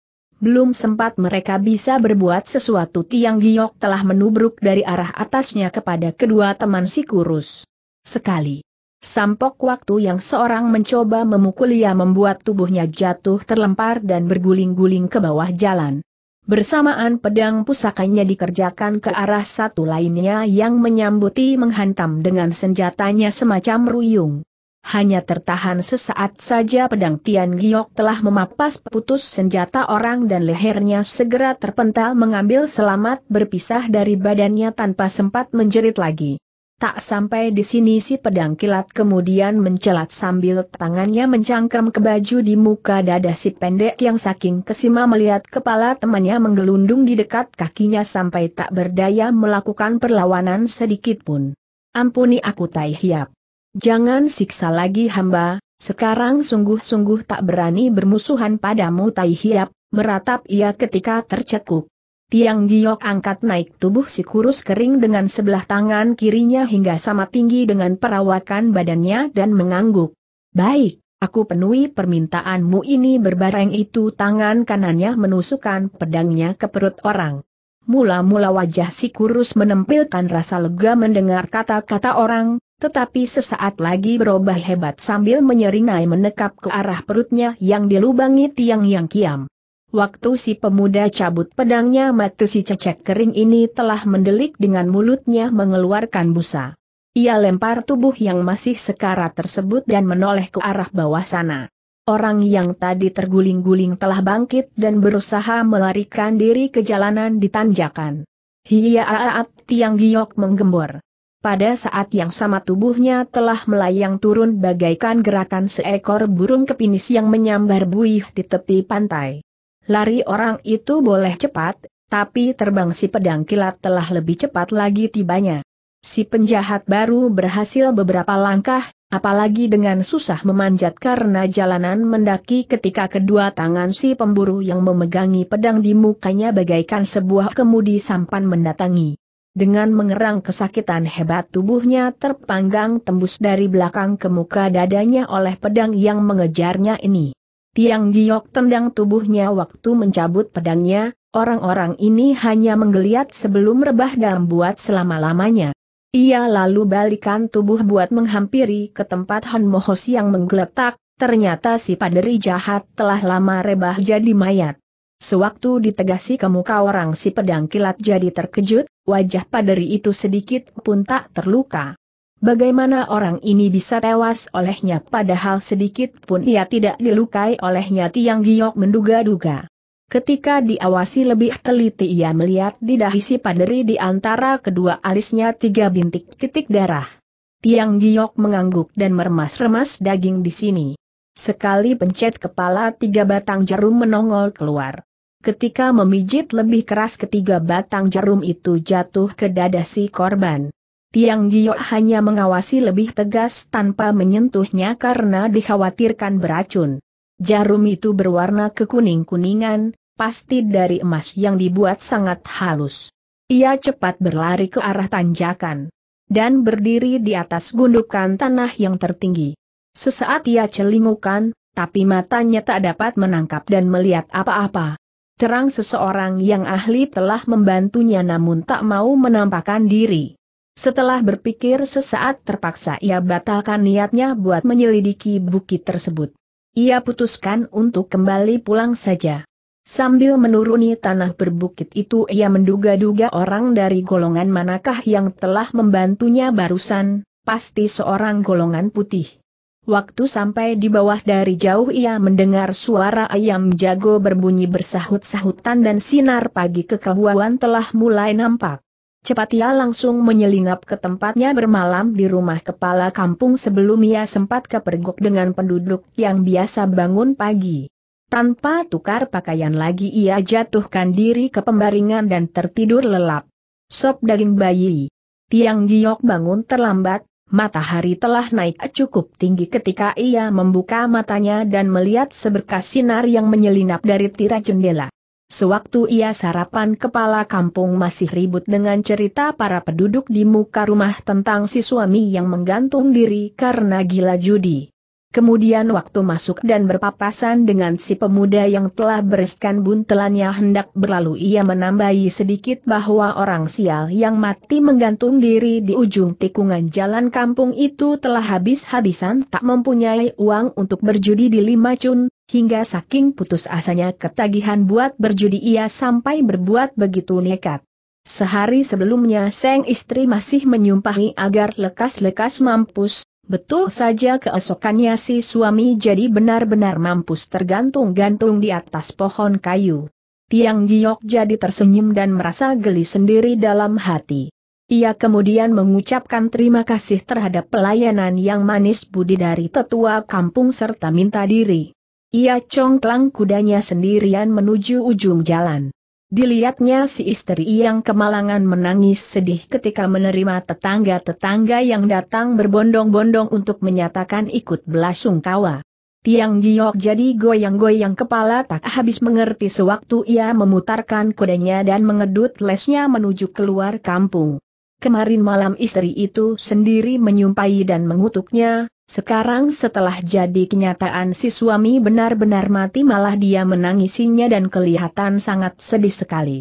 Belum sempat mereka bisa berbuat sesuatu Tiang Giok telah menubruk dari arah atasnya kepada kedua teman si kurus. Sekali. Sampok waktu yang seorang mencoba memukul ia membuat tubuhnya jatuh terlempar dan berguling-guling ke bawah jalan. Bersamaan pedang pusakanya dikerjakan ke arah satu lainnya yang menyambuti menghantam dengan senjatanya semacam ruyung hanya tertahan sesaat saja pedang Tian Giok telah memapas putus senjata orang dan lehernya segera terpental mengambil selamat berpisah dari badannya tanpa sempat menjerit lagi. Tak sampai di sini si pedang kilat kemudian mencelat sambil tangannya mencangkram ke baju di muka dada si pendek yang saking kesima melihat kepala temannya menggelundung di dekat kakinya sampai tak berdaya melakukan perlawanan sedikit pun. Ampuni aku Tai Hiap. Jangan siksa lagi hamba, sekarang sungguh-sungguh tak berani bermusuhan padamu Tai Hiap, meratap ia ketika tercekuk. Tiang Giok angkat naik tubuh si kurus kering dengan sebelah tangan kirinya hingga sama tinggi dengan perawakan badannya dan mengangguk. Baik, aku penuhi permintaanmu ini berbareng itu tangan kanannya menusukkan pedangnya ke perut orang. Mula-mula wajah si kurus menempelkan rasa lega mendengar kata-kata orang, tetapi sesaat lagi berubah hebat sambil menyeringai menekap ke arah perutnya yang dilubangi tiang yang kiam. Waktu si pemuda cabut pedangnya mata si cecek kering ini telah mendelik dengan mulutnya mengeluarkan busa. Ia lempar tubuh yang masih sekarat tersebut dan menoleh ke arah bawah sana. Orang yang tadi terguling-guling telah bangkit dan berusaha melarikan diri ke jalanan di tanjakan. aat tiang giok menggembor. Pada saat yang sama tubuhnya telah melayang turun bagaikan gerakan seekor burung kepinis yang menyambar buih di tepi pantai. Lari orang itu boleh cepat, tapi terbang si pedang kilat telah lebih cepat lagi tibanya. Si penjahat baru berhasil beberapa langkah, apalagi dengan susah memanjat karena jalanan mendaki ketika kedua tangan si pemburu yang memegangi pedang di mukanya bagaikan sebuah kemudi sampan mendatangi. Dengan mengerang kesakitan hebat tubuhnya terpanggang tembus dari belakang ke muka dadanya oleh pedang yang mengejarnya ini. Tiang Giok tendang tubuhnya waktu mencabut pedangnya, orang-orang ini hanya menggeliat sebelum rebah dan buat selama-lamanya. Ia lalu balikan tubuh buat menghampiri ke tempat Han Mohos yang menggeletak, ternyata si paderi jahat telah lama rebah jadi mayat. Sewaktu ditegasi ke muka orang si pedang kilat jadi terkejut, wajah paderi itu sedikit pun tak terluka. Bagaimana orang ini bisa tewas olehnya padahal sedikit pun ia tidak dilukai olehnya Tiang Giok menduga-duga. Ketika diawasi lebih teliti ia melihat di dahi si paderi di antara kedua alisnya tiga bintik titik darah. Tiang Giok mengangguk dan meremas-remas daging di sini. Sekali pencet kepala tiga batang jarum menongol keluar. Ketika memijit lebih keras ketiga batang jarum itu jatuh ke dada si korban. Tiang Giok hanya mengawasi lebih tegas tanpa menyentuhnya karena dikhawatirkan beracun. Jarum itu berwarna kekuning-kuningan, pasti dari emas yang dibuat sangat halus. Ia cepat berlari ke arah tanjakan. Dan berdiri di atas gundukan tanah yang tertinggi. Sesaat ia celingukan, tapi matanya tak dapat menangkap dan melihat apa-apa terang seseorang yang ahli telah membantunya namun tak mau menampakkan diri. Setelah berpikir sesaat terpaksa ia batalkan niatnya buat menyelidiki bukit tersebut. Ia putuskan untuk kembali pulang saja. Sambil menuruni tanah berbukit itu ia menduga-duga orang dari golongan manakah yang telah membantunya barusan, pasti seorang golongan putih. Waktu sampai di bawah dari jauh ia mendengar suara ayam jago berbunyi bersahut-sahutan dan sinar pagi kekelabuan telah mulai nampak. Cepat ia langsung menyelinap ke tempatnya bermalam di rumah kepala kampung sebelum ia sempat kepergok dengan penduduk yang biasa bangun pagi. Tanpa tukar pakaian lagi ia jatuhkan diri ke pembaringan dan tertidur lelap. Sop daging bayi. Tiang giok bangun terlambat, Matahari telah naik cukup tinggi ketika ia membuka matanya dan melihat seberkas sinar yang menyelinap dari tirai jendela. Sewaktu ia sarapan kepala kampung masih ribut dengan cerita para penduduk di muka rumah tentang si suami yang menggantung diri karena gila judi. Kemudian waktu masuk dan berpapasan dengan si pemuda yang telah bereskan buntelannya hendak berlalu ia menambahi sedikit bahwa orang sial yang mati menggantung diri di ujung tikungan jalan kampung itu telah habis-habisan tak mempunyai uang untuk berjudi di Lima Cun, hingga saking putus asanya ketagihan buat berjudi ia sampai berbuat begitu nekat. Sehari sebelumnya Seng istri masih menyumpahi agar lekas-lekas mampus, Betul saja keesokannya si suami jadi benar-benar mampus tergantung-gantung di atas pohon kayu. Tiang Giok jadi tersenyum dan merasa geli sendiri dalam hati. Ia kemudian mengucapkan terima kasih terhadap pelayanan yang manis budi dari tetua kampung serta minta diri. Ia congklang kudanya sendirian menuju ujung jalan. Dilihatnya si istri yang kemalangan menangis sedih ketika menerima tetangga-tetangga yang datang berbondong-bondong untuk menyatakan ikut belasungkawa. Tiang Giok jadi goyang-goyang kepala tak habis mengerti sewaktu ia memutarkan kudanya dan mengedut lesnya menuju keluar kampung. Kemarin malam istri itu sendiri menyumpahi dan mengutuknya, sekarang setelah jadi kenyataan si suami benar-benar mati malah dia menangisinya dan kelihatan sangat sedih sekali.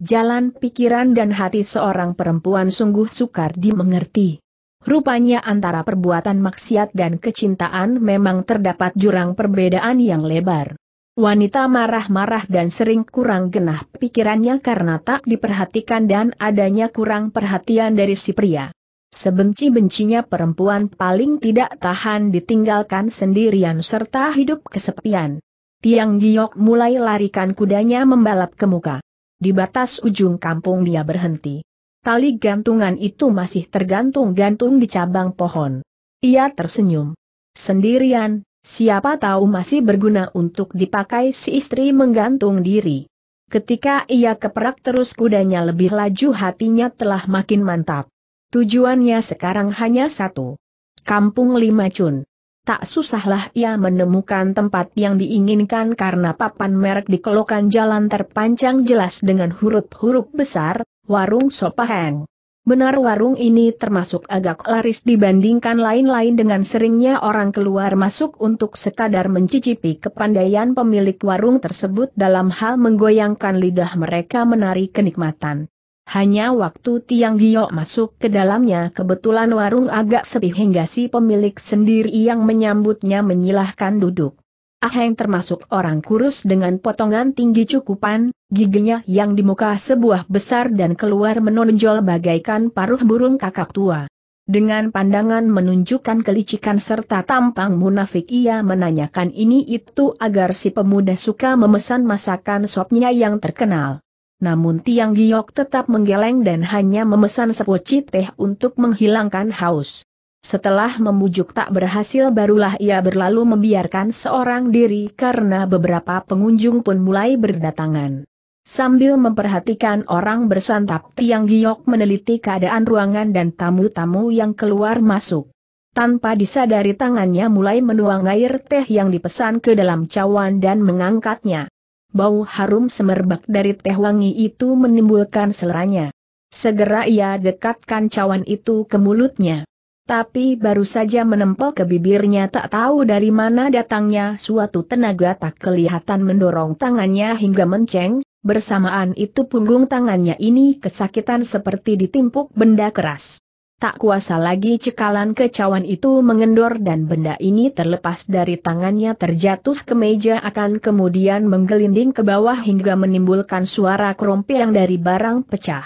Jalan pikiran dan hati seorang perempuan sungguh sukar dimengerti. Rupanya antara perbuatan maksiat dan kecintaan memang terdapat jurang perbedaan yang lebar. Wanita marah-marah dan sering kurang genah pikirannya karena tak diperhatikan dan adanya kurang perhatian dari si pria. Sebenci-bencinya perempuan paling tidak tahan ditinggalkan sendirian serta hidup kesepian. Tiang Giok mulai larikan kudanya membalap ke muka. Di batas ujung kampung dia berhenti. Tali gantungan itu masih tergantung-gantung di cabang pohon. Ia tersenyum. Sendirian, siapa tahu masih berguna untuk dipakai si istri menggantung diri. Ketika ia keperak terus kudanya lebih laju hatinya telah makin mantap. Tujuannya sekarang hanya satu. Kampung Lima Cun. Tak susahlah ia menemukan tempat yang diinginkan karena papan merek di kelokan jalan terpanjang jelas dengan huruf-huruf besar, Warung Sopaheng. Benar warung ini termasuk agak laris dibandingkan lain-lain dengan seringnya orang keluar masuk untuk sekadar mencicipi kepandaian pemilik warung tersebut dalam hal menggoyangkan lidah mereka menarik kenikmatan. Hanya waktu Tiang Giok masuk ke dalamnya kebetulan warung agak sepi hingga si pemilik sendiri yang menyambutnya menyilahkan duduk. Aheng termasuk orang kurus dengan potongan tinggi cukupan, giginya yang di muka sebuah besar dan keluar menonjol bagaikan paruh burung kakak tua. Dengan pandangan menunjukkan kelicikan serta tampang munafik ia menanyakan ini itu agar si pemuda suka memesan masakan sopnya yang terkenal namun Tiang Giok tetap menggeleng dan hanya memesan sepoci teh untuk menghilangkan haus. Setelah memujuk tak berhasil barulah ia berlalu membiarkan seorang diri karena beberapa pengunjung pun mulai berdatangan. Sambil memperhatikan orang bersantap Tiang Giok meneliti keadaan ruangan dan tamu-tamu yang keluar masuk. Tanpa disadari tangannya mulai menuang air teh yang dipesan ke dalam cawan dan mengangkatnya bau harum semerbak dari teh wangi itu menimbulkan seleranya. Segera ia dekatkan cawan itu ke mulutnya. Tapi baru saja menempel ke bibirnya tak tahu dari mana datangnya suatu tenaga tak kelihatan mendorong tangannya hingga menceng, bersamaan itu punggung tangannya ini kesakitan seperti ditimpuk benda keras. Tak kuasa lagi cekalan kecawan itu mengendor dan benda ini terlepas dari tangannya terjatuh ke meja akan kemudian menggelinding ke bawah hingga menimbulkan suara kerompi yang dari barang pecah.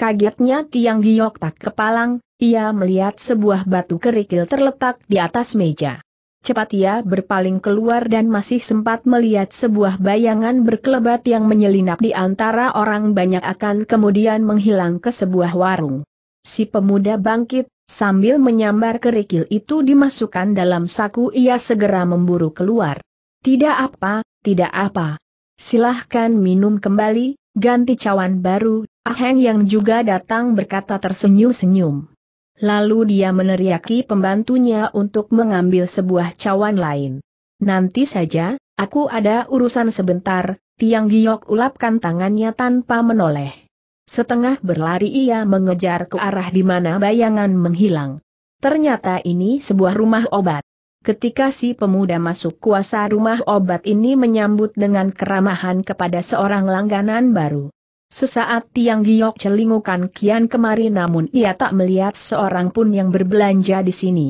Kagetnya Tiang Giok tak kepalang, ia melihat sebuah batu kerikil terletak di atas meja. Cepat ia berpaling keluar dan masih sempat melihat sebuah bayangan berkelebat yang menyelinap di antara orang banyak akan kemudian menghilang ke sebuah warung. Si pemuda bangkit, sambil menyambar kerikil itu dimasukkan dalam saku ia segera memburu keluar. Tidak apa, tidak apa. Silahkan minum kembali, ganti cawan baru, Aheng yang juga datang berkata tersenyum-senyum. Lalu dia meneriaki pembantunya untuk mengambil sebuah cawan lain. Nanti saja, aku ada urusan sebentar, tiang giok ulapkan tangannya tanpa menoleh. Setengah berlari ia mengejar ke arah di mana bayangan menghilang. Ternyata ini sebuah rumah obat. Ketika si pemuda masuk kuasa rumah obat ini menyambut dengan keramahan kepada seorang langganan baru. Sesaat Tiang Giok celingukan kian kemari namun ia tak melihat seorang pun yang berbelanja di sini.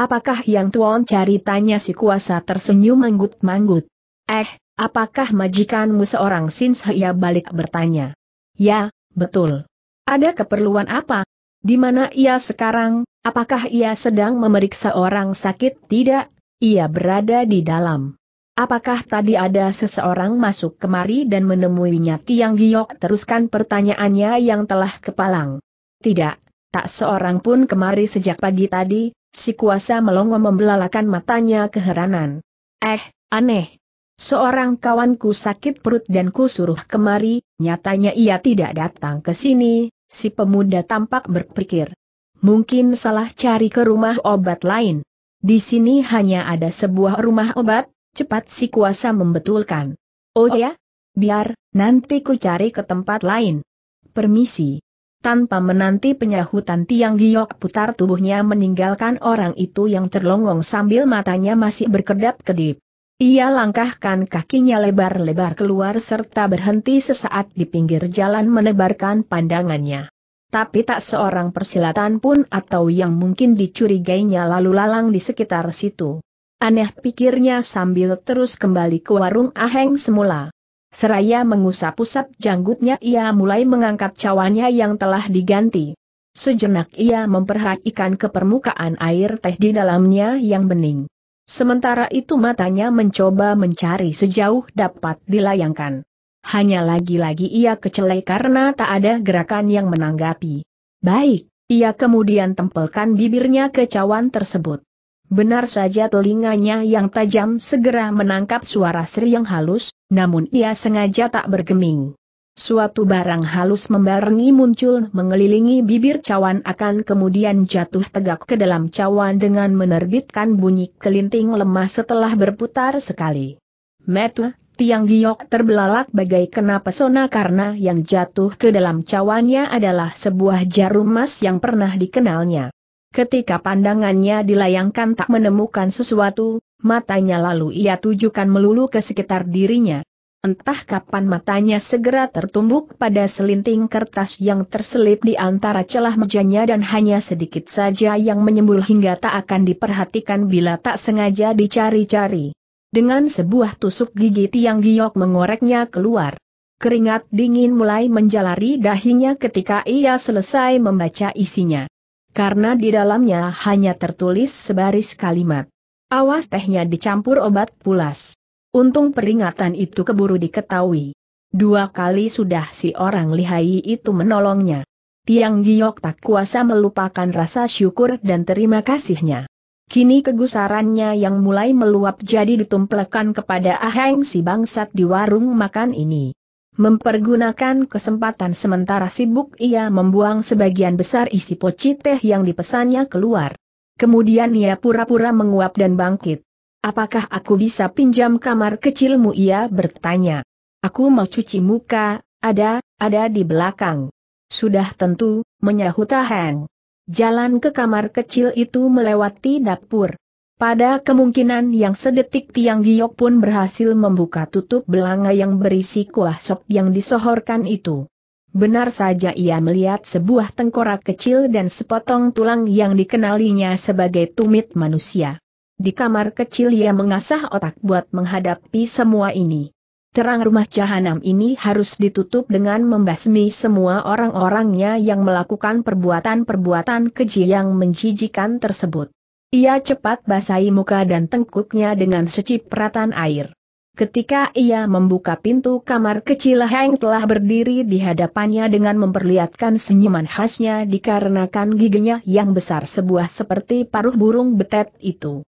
Apakah yang tuan cari tanya si kuasa tersenyum manggut-manggut. Eh, apakah majikanmu seorang sinsa ia balik bertanya. Ya, Betul. Ada keperluan apa? Di mana ia sekarang? Apakah ia sedang memeriksa orang sakit? Tidak, ia berada di dalam. Apakah tadi ada seseorang masuk kemari dan menemuinya Tiang Giok teruskan pertanyaannya yang telah kepalang? Tidak, tak seorang pun kemari sejak pagi tadi, si kuasa melongo membelalakan matanya keheranan. Eh, aneh. Seorang kawanku sakit perut dan ku suruh kemari, Nyatanya ia tidak datang ke sini, si pemuda tampak berpikir. Mungkin salah cari ke rumah obat lain. Di sini hanya ada sebuah rumah obat, cepat si kuasa membetulkan. Oh ya? Biar, nanti ku cari ke tempat lain. Permisi. Tanpa menanti penyahutan Tiang Giok putar tubuhnya meninggalkan orang itu yang terlongong sambil matanya masih berkedap-kedip. Ia langkahkan kakinya lebar-lebar keluar serta berhenti sesaat di pinggir jalan menebarkan pandangannya. Tapi tak seorang persilatan pun atau yang mungkin dicurigainya lalu lalang di sekitar situ. Aneh pikirnya sambil terus kembali ke warung aheng semula. Seraya mengusap-usap janggutnya ia mulai mengangkat cawannya yang telah diganti. Sejenak ia memperhatikan ke permukaan air teh di dalamnya yang bening. Sementara itu matanya mencoba mencari sejauh dapat dilayangkan. Hanya lagi-lagi ia kecelai karena tak ada gerakan yang menanggapi. Baik, ia kemudian tempelkan bibirnya ke cawan tersebut. Benar saja telinganya yang tajam segera menangkap suara Sri yang halus, namun ia sengaja tak bergeming. Suatu barang halus membarengi muncul mengelilingi bibir cawan akan kemudian jatuh tegak ke dalam cawan dengan menerbitkan bunyi kelinting lemah setelah berputar sekali. Metu, tiang giok terbelalak bagai kena pesona karena yang jatuh ke dalam cawannya adalah sebuah jarum emas yang pernah dikenalnya. Ketika pandangannya dilayangkan tak menemukan sesuatu, matanya lalu ia tujukan melulu ke sekitar dirinya. Entah kapan matanya segera tertumbuk pada selinting kertas yang terselip di antara celah mejanya dan hanya sedikit saja yang menyembul hingga tak akan diperhatikan bila tak sengaja dicari-cari. Dengan sebuah tusuk gigi tiang giok mengoreknya keluar. Keringat dingin mulai menjalari dahinya ketika ia selesai membaca isinya. Karena di dalamnya hanya tertulis sebaris kalimat. Awas tehnya dicampur obat pulas. Untung peringatan itu keburu diketahui. Dua kali sudah si orang lihai itu menolongnya. Tiang Giok tak kuasa melupakan rasa syukur dan terima kasihnya. Kini kegusarannya yang mulai meluap jadi ditumplekan kepada aheng si bangsat di warung makan ini. Mempergunakan kesempatan sementara sibuk ia membuang sebagian besar isi poci teh yang dipesannya keluar. Kemudian ia pura-pura menguap dan bangkit. Apakah aku bisa pinjam kamar kecilmu? Ia bertanya. Aku mau cuci muka, ada, ada di belakang. Sudah tentu, menyahut Tahan. Jalan ke kamar kecil itu melewati dapur. Pada kemungkinan yang sedetik Tiang Giok pun berhasil membuka tutup belanga yang berisi kuah sop yang disohorkan itu. Benar saja ia melihat sebuah tengkorak kecil dan sepotong tulang yang dikenalinya sebagai tumit manusia. Di kamar kecil ia mengasah otak buat menghadapi semua ini. Terang rumah jahanam ini harus ditutup dengan membasmi semua orang-orangnya yang melakukan perbuatan-perbuatan keji yang menjijikan tersebut. Ia cepat basahi muka dan tengkuknya dengan secipratan air. Ketika ia membuka pintu kamar kecil Heng telah berdiri di hadapannya dengan memperlihatkan senyuman khasnya dikarenakan giginya yang besar sebuah seperti paruh burung betet itu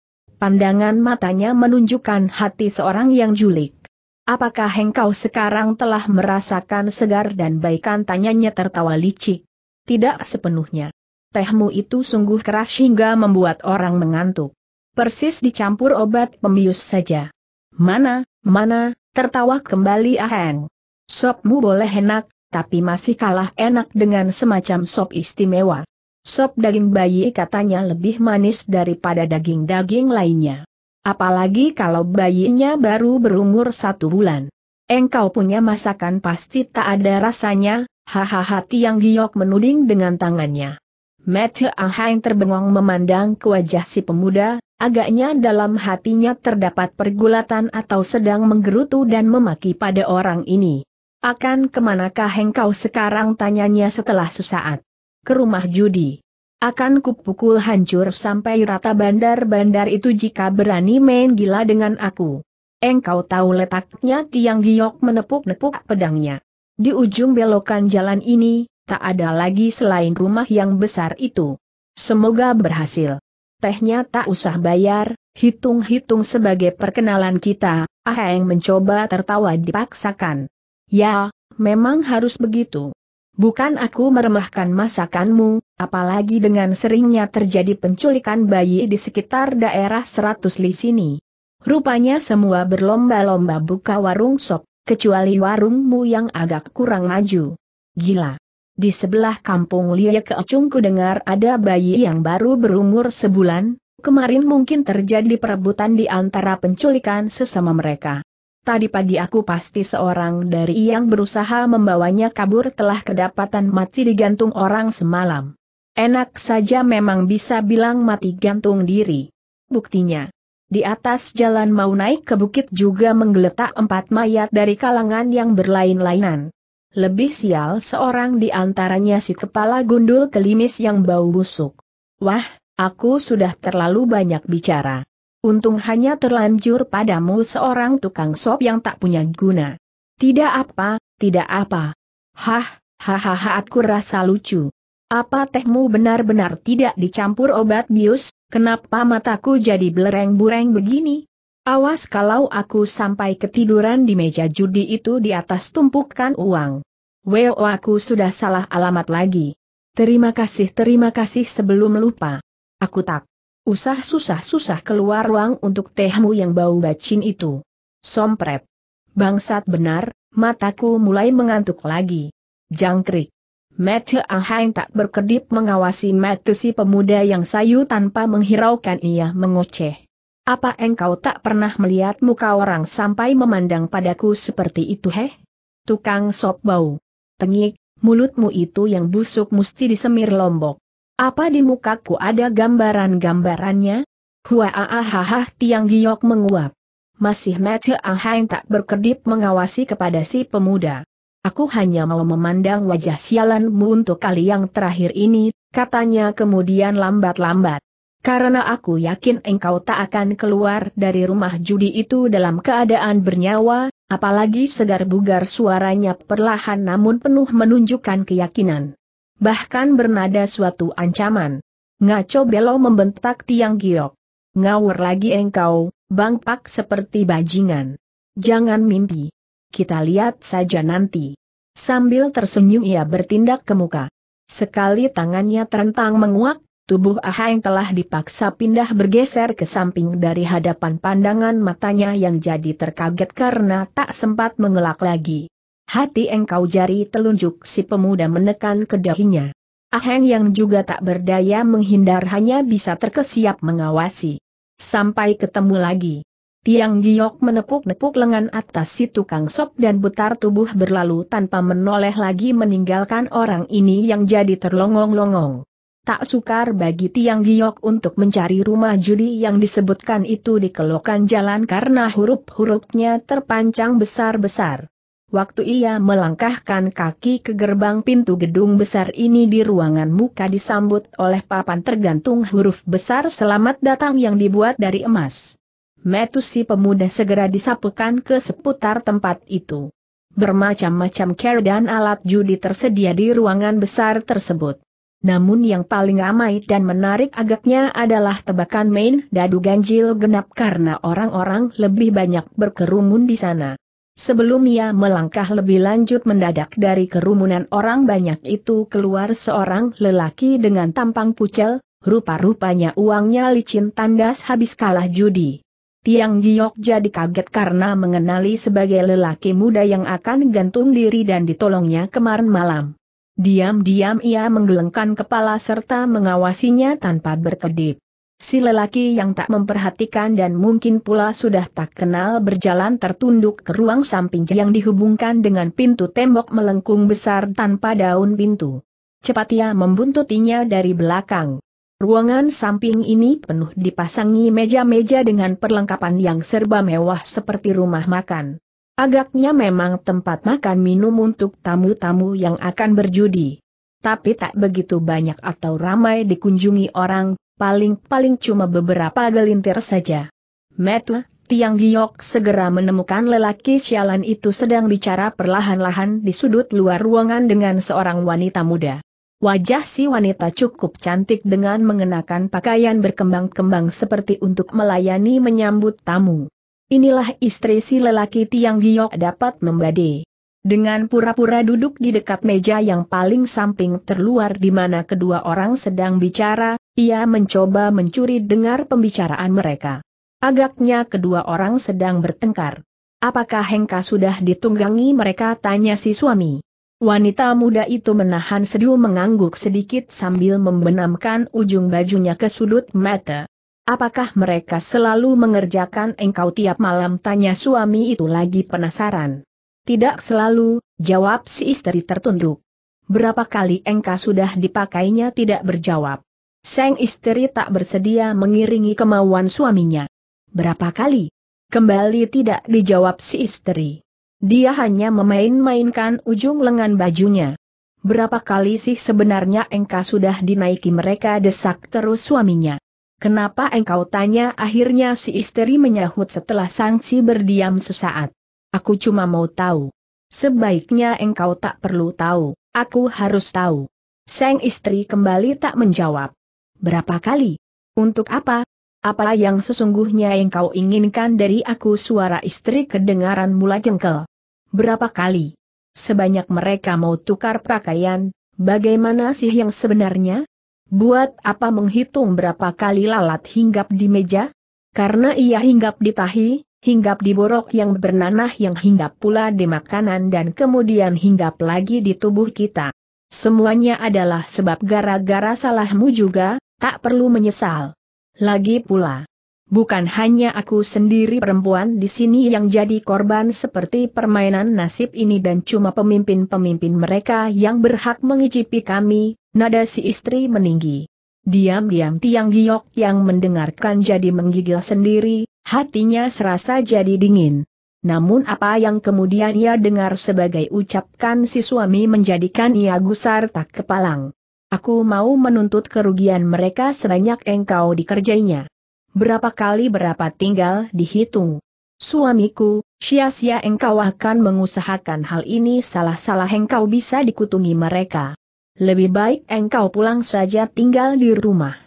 pandangan matanya menunjukkan hati seorang yang julik. Apakah engkau sekarang telah merasakan segar dan baikan tanyanya tertawa licik? Tidak sepenuhnya. Tehmu itu sungguh keras hingga membuat orang mengantuk. Persis dicampur obat pembius saja. Mana, mana, tertawa kembali Aheng. Sopmu boleh enak, tapi masih kalah enak dengan semacam sop istimewa sop daging bayi katanya lebih manis daripada daging-daging lainnya. Apalagi kalau bayinya baru berumur satu bulan. Engkau punya masakan pasti tak ada rasanya, hahaha Tiang Giok menuding dengan tangannya. Matthew Ahang terbengong memandang ke wajah si pemuda, agaknya dalam hatinya terdapat pergulatan atau sedang menggerutu dan memaki pada orang ini. Akan kemanakah engkau sekarang tanyanya setelah sesaat ke rumah judi. Akan kupukul hancur sampai rata bandar-bandar itu jika berani main gila dengan aku. Engkau tahu letaknya tiang giok menepuk-nepuk pedangnya. Di ujung belokan jalan ini, tak ada lagi selain rumah yang besar itu. Semoga berhasil. Tehnya tak usah bayar, hitung-hitung sebagai perkenalan kita, Aheng mencoba tertawa dipaksakan. Ya, memang harus begitu. Bukan aku meremahkan masakanmu, apalagi dengan seringnya terjadi penculikan bayi di sekitar daerah seratus li sini. Rupanya semua berlomba-lomba buka warung sop, kecuali warungmu yang agak kurang maju. Gila. Di sebelah kampung Lia Keocung ku dengar ada bayi yang baru berumur sebulan, kemarin mungkin terjadi perebutan di antara penculikan sesama mereka. Tadi pagi aku pasti seorang dari yang berusaha membawanya kabur telah kedapatan mati digantung orang semalam. Enak saja memang bisa bilang mati gantung diri. Buktinya, di atas jalan mau naik ke bukit juga menggeletak empat mayat dari kalangan yang berlain-lainan. Lebih sial seorang di antaranya si kepala gundul kelimis yang bau busuk. Wah, aku sudah terlalu banyak bicara. Untung hanya terlanjur padamu seorang tukang sop yang tak punya guna. Tidak apa, tidak apa. Hah, hahaha aku rasa lucu. Apa tehmu benar-benar tidak dicampur obat bius, kenapa mataku jadi belereng-bureng begini? Awas kalau aku sampai ketiduran di meja judi itu di atas tumpukan uang. Wow aku sudah salah alamat lagi. Terima kasih terima kasih sebelum lupa. Aku tak Usah susah-susah keluar ruang untuk tehmu yang bau bacin itu. Sompret. Bangsat benar, mataku mulai mengantuk lagi. Jangkrik. Matthew Anghain tak berkedip mengawasi Mathe si pemuda yang sayu tanpa menghiraukan ia mengoceh. Apa engkau tak pernah melihat muka orang sampai memandang padaku seperti itu heh? Tukang sop bau. Tengik, mulutmu itu yang busuk mesti disemir lombok. Apa di mukaku ada gambaran-gambarannya? Huaahahah Tiang Giok menguap. Masih Matthew Ahang tak berkedip mengawasi kepada si pemuda. Aku hanya mau memandang wajah sialanmu untuk kali yang terakhir ini, katanya kemudian lambat-lambat. Karena aku yakin engkau tak akan keluar dari rumah judi itu dalam keadaan bernyawa, apalagi segar bugar suaranya perlahan namun penuh menunjukkan keyakinan bahkan bernada suatu ancaman. Ngaco Belo membentak Tiang Giok. Ngawur lagi engkau, bangpak seperti bajingan. Jangan mimpi. Kita lihat saja nanti. Sambil tersenyum ia bertindak ke muka. Sekali tangannya terentang menguak, tubuh Aha yang telah dipaksa pindah bergeser ke samping dari hadapan pandangan matanya yang jadi terkaget karena tak sempat mengelak lagi. Hati engkau jari telunjuk si pemuda menekan ke dahinya. Aheng yang juga tak berdaya menghindar hanya bisa terkesiap mengawasi. Sampai ketemu lagi. Tiang Giok menepuk-nepuk lengan atas si tukang sop dan putar tubuh berlalu tanpa menoleh lagi meninggalkan orang ini yang jadi terlongong-longong. Tak sukar bagi Tiang Giok untuk mencari rumah judi yang disebutkan itu di kelokan jalan karena huruf-hurufnya terpancang besar-besar. Waktu ia melangkahkan kaki ke gerbang pintu gedung besar ini di ruangan muka disambut oleh papan tergantung huruf besar selamat datang yang dibuat dari emas. Metus si pemuda segera disapukan ke seputar tempat itu. Bermacam-macam care dan alat judi tersedia di ruangan besar tersebut. Namun yang paling ramai dan menarik agaknya adalah tebakan main dadu ganjil genap karena orang-orang lebih banyak berkerumun di sana. Sebelum ia melangkah lebih lanjut mendadak dari kerumunan orang banyak itu keluar seorang lelaki dengan tampang pucel, rupa-rupanya uangnya licin tandas habis kalah judi. Tiang Giok jadi kaget karena mengenali sebagai lelaki muda yang akan gantung diri dan ditolongnya kemarin malam. Diam-diam ia menggelengkan kepala serta mengawasinya tanpa berkedip. Si lelaki yang tak memperhatikan dan mungkin pula sudah tak kenal berjalan tertunduk ke ruang samping yang dihubungkan dengan pintu tembok melengkung besar tanpa daun pintu. Cepat ia membuntutinya dari belakang. Ruangan samping ini penuh dipasangi meja-meja dengan perlengkapan yang serba mewah seperti rumah makan. Agaknya memang tempat makan minum untuk tamu-tamu yang akan berjudi. Tapi tak begitu banyak atau ramai dikunjungi orang, paling-paling cuma beberapa gelintir saja. Metu, Tiang Giok segera menemukan lelaki sialan itu sedang bicara perlahan-lahan di sudut luar ruangan dengan seorang wanita muda. Wajah si wanita cukup cantik dengan mengenakan pakaian berkembang-kembang seperti untuk melayani menyambut tamu. Inilah istri si lelaki Tiang Giok dapat membadai. Dengan pura-pura duduk di dekat meja yang paling samping terluar di mana kedua orang sedang bicara, ia mencoba mencuri dengar pembicaraan mereka. Agaknya kedua orang sedang bertengkar. Apakah Hengka sudah ditunggangi mereka tanya si suami. Wanita muda itu menahan sedu mengangguk sedikit sambil membenamkan ujung bajunya ke sudut mata. Apakah mereka selalu mengerjakan engkau tiap malam tanya suami itu lagi penasaran. Tidak selalu, jawab si istri tertunduk. Berapa kali engkau sudah dipakainya tidak berjawab. Sang istri tak bersedia mengiringi kemauan suaminya. Berapa kali? Kembali tidak dijawab si istri. Dia hanya memain-mainkan ujung lengan bajunya. Berapa kali sih sebenarnya engkau sudah dinaiki mereka desak terus suaminya? Kenapa engkau tanya akhirnya si istri menyahut setelah sangsi berdiam sesaat. Aku cuma mau tahu. Sebaiknya engkau tak perlu tahu, aku harus tahu. Sang istri kembali tak menjawab. Berapa kali? Untuk apa? Apa yang sesungguhnya engkau inginkan dari aku suara istri kedengaran mula jengkel. Berapa kali? Sebanyak mereka mau tukar pakaian, bagaimana sih yang sebenarnya? Buat apa menghitung berapa kali lalat hinggap di meja? Karena ia hinggap di tahi, hinggap di borok yang bernanah yang hinggap pula di makanan dan kemudian hinggap lagi di tubuh kita. Semuanya adalah sebab gara-gara salahmu juga, tak perlu menyesal. Lagi pula, bukan hanya aku sendiri perempuan di sini yang jadi korban seperti permainan nasib ini dan cuma pemimpin-pemimpin mereka yang berhak mengicipi kami, nada si istri meninggi. Diam-diam Tiang Giok yang mendengarkan jadi menggigil sendiri, hatinya serasa jadi dingin. Namun apa yang kemudian ia dengar sebagai ucapkan si suami menjadikan ia gusar tak kepalang. Aku mau menuntut kerugian mereka sebanyak engkau dikerjainya. Berapa kali berapa tinggal dihitung. Suamiku, sia-sia engkau akan mengusahakan hal ini salah-salah engkau bisa dikutungi mereka. Lebih baik engkau pulang saja tinggal di rumah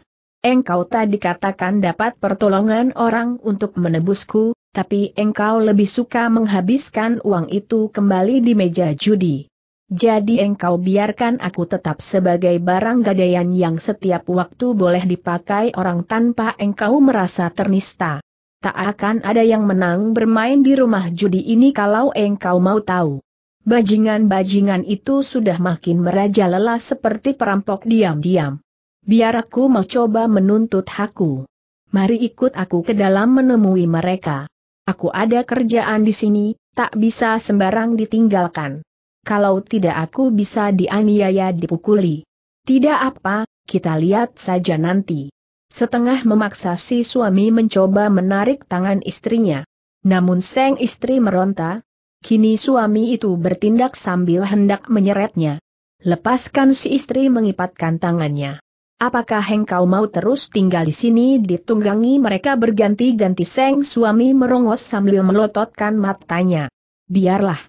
engkau tadi katakan dapat pertolongan orang untuk menebusku, tapi engkau lebih suka menghabiskan uang itu kembali di meja judi. Jadi engkau biarkan aku tetap sebagai barang gadaian yang setiap waktu boleh dipakai orang tanpa engkau merasa ternista. Tak akan ada yang menang bermain di rumah judi ini kalau engkau mau tahu. Bajingan-bajingan itu sudah makin merajalela seperti perampok diam-diam. Biar aku mencoba menuntut hakku. Mari ikut aku ke dalam menemui mereka. Aku ada kerjaan di sini, tak bisa sembarang ditinggalkan. Kalau tidak aku bisa dianiaya dipukuli. Tidak apa, kita lihat saja nanti. Setengah memaksa si suami mencoba menarik tangan istrinya. Namun seng istri meronta, kini suami itu bertindak sambil hendak menyeretnya. Lepaskan si istri mengipatkan tangannya. Apakah engkau mau terus tinggal di sini ditunggangi mereka berganti-ganti seng suami merongos sambil melototkan matanya. Biarlah.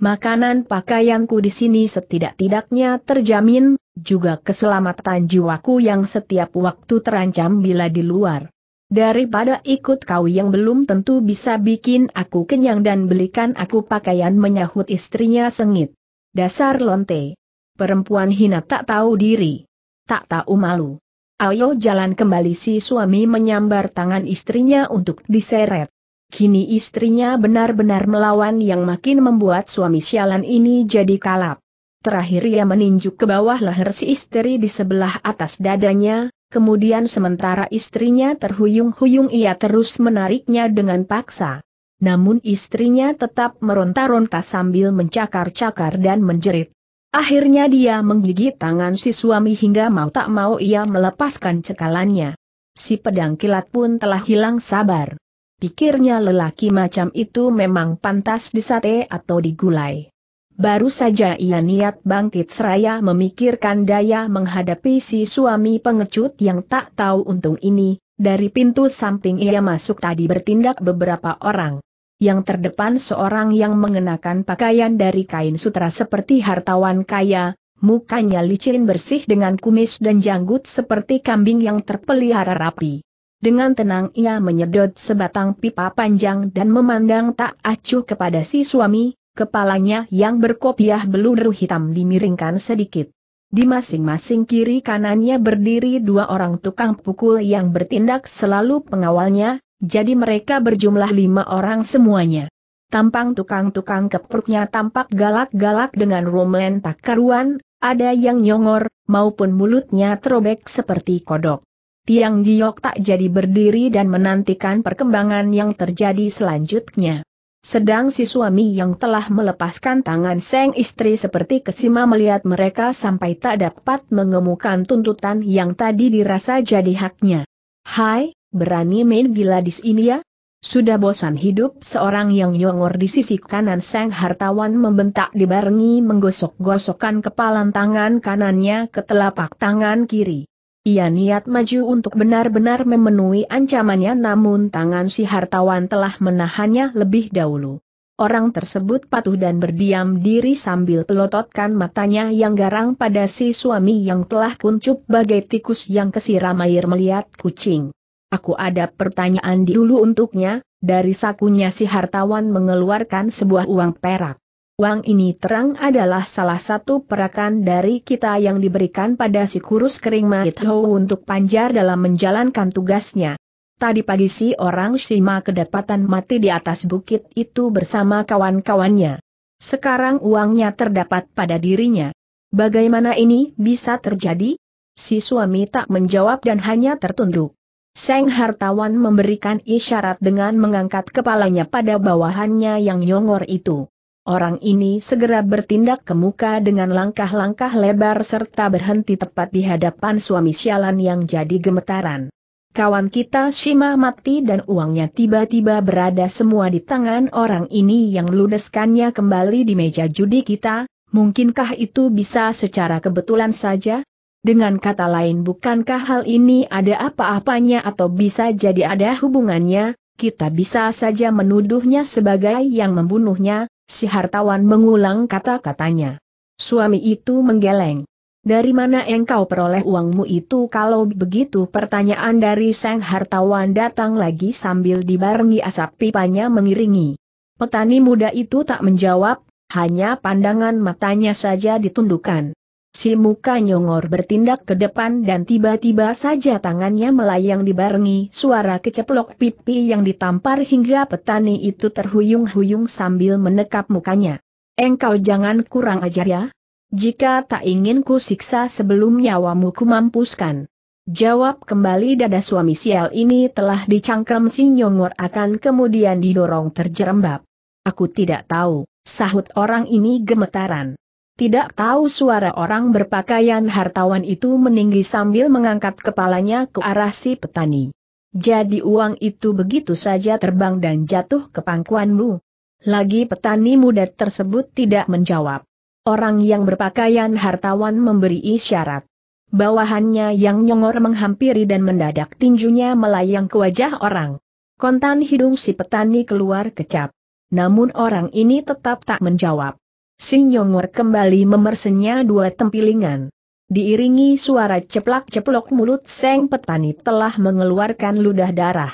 Makanan pakaianku di sini setidak-tidaknya terjamin, juga keselamatan jiwaku yang setiap waktu terancam bila di luar. Daripada ikut kau yang belum tentu bisa bikin aku kenyang dan belikan aku pakaian menyahut istrinya sengit. Dasar lonte. Perempuan hina tak tahu diri tak tahu malu. Ayo jalan kembali si suami menyambar tangan istrinya untuk diseret. Kini istrinya benar-benar melawan yang makin membuat suami sialan ini jadi kalap. Terakhir ia meninjuk ke bawah leher si istri di sebelah atas dadanya, kemudian sementara istrinya terhuyung-huyung ia terus menariknya dengan paksa. Namun istrinya tetap meronta-ronta sambil mencakar-cakar dan menjerit. Akhirnya dia menggigit tangan si suami hingga mau tak mau ia melepaskan cekalannya. Si pedang kilat pun telah hilang sabar. Pikirnya lelaki macam itu memang pantas disate atau digulai. Baru saja ia niat bangkit seraya memikirkan daya menghadapi si suami pengecut yang tak tahu untung ini, dari pintu samping ia masuk tadi bertindak beberapa orang yang terdepan seorang yang mengenakan pakaian dari kain sutra seperti hartawan kaya, mukanya licin bersih dengan kumis dan janggut seperti kambing yang terpelihara rapi. Dengan tenang ia menyedot sebatang pipa panjang dan memandang tak acuh kepada si suami, kepalanya yang berkopiah beludru hitam dimiringkan sedikit. Di masing-masing kiri kanannya berdiri dua orang tukang pukul yang bertindak selalu pengawalnya, jadi mereka berjumlah lima orang semuanya. Tampang tukang-tukang kepruknya tampak galak-galak dengan rumen tak karuan, ada yang nyongor, maupun mulutnya terobek seperti kodok. Tiang Giok tak jadi berdiri dan menantikan perkembangan yang terjadi selanjutnya. Sedang si suami yang telah melepaskan tangan seng istri seperti kesima melihat mereka sampai tak dapat mengemukan tuntutan yang tadi dirasa jadi haknya. Hai, berani main gila di sini ya? Sudah bosan hidup seorang yang nyongor di sisi kanan sang hartawan membentak dibarengi menggosok-gosokkan kepalan tangan kanannya ke telapak tangan kiri. Ia niat maju untuk benar-benar memenuhi ancamannya namun tangan si hartawan telah menahannya lebih dahulu. Orang tersebut patuh dan berdiam diri sambil pelototkan matanya yang garang pada si suami yang telah kuncup bagai tikus yang kesiram air melihat kucing aku ada pertanyaan dulu untuknya, dari sakunya si hartawan mengeluarkan sebuah uang perak. Uang ini terang adalah salah satu perakan dari kita yang diberikan pada si kurus kering Ho untuk panjar dalam menjalankan tugasnya. Tadi pagi si orang Shima kedapatan mati di atas bukit itu bersama kawan-kawannya. Sekarang uangnya terdapat pada dirinya. Bagaimana ini bisa terjadi? Si suami tak menjawab dan hanya tertunduk. Seng Hartawan memberikan isyarat dengan mengangkat kepalanya pada bawahannya yang nyongor itu. Orang ini segera bertindak ke muka dengan langkah-langkah lebar serta berhenti tepat di hadapan suami sialan yang jadi gemetaran. Kawan kita Shima mati dan uangnya tiba-tiba berada semua di tangan orang ini yang ludeskannya kembali di meja judi kita, mungkinkah itu bisa secara kebetulan saja? Dengan kata lain bukankah hal ini ada apa-apanya atau bisa jadi ada hubungannya, kita bisa saja menuduhnya sebagai yang membunuhnya, si hartawan mengulang kata-katanya. Suami itu menggeleng. Dari mana engkau peroleh uangmu itu kalau begitu pertanyaan dari sang hartawan datang lagi sambil dibarengi asap pipanya mengiringi. Petani muda itu tak menjawab, hanya pandangan matanya saja ditundukkan. Si muka nyongor bertindak ke depan dan tiba-tiba saja tangannya melayang dibarengi suara keceplok pipi yang ditampar hingga petani itu terhuyung-huyung sambil menekap mukanya. Engkau jangan kurang ajar ya. Jika tak ingin ku siksa sebelum nyawamu ku mampuskan. Jawab kembali dada suami sial ini telah dicangkem si nyongor akan kemudian didorong terjerembab. Aku tidak tahu, sahut orang ini gemetaran. Tidak tahu suara orang berpakaian hartawan itu meninggi sambil mengangkat kepalanya ke arah si petani. Jadi uang itu begitu saja terbang dan jatuh ke pangkuanmu. Lagi petani muda tersebut tidak menjawab. Orang yang berpakaian hartawan memberi isyarat. Bawahannya yang nyongor menghampiri dan mendadak tinjunya melayang ke wajah orang. Kontan hidung si petani keluar kecap. Namun orang ini tetap tak menjawab. Sing Yongwer kembali memersenya dua tempilingan. Diiringi suara ceplak-ceplok mulut Seng Petani telah mengeluarkan ludah darah.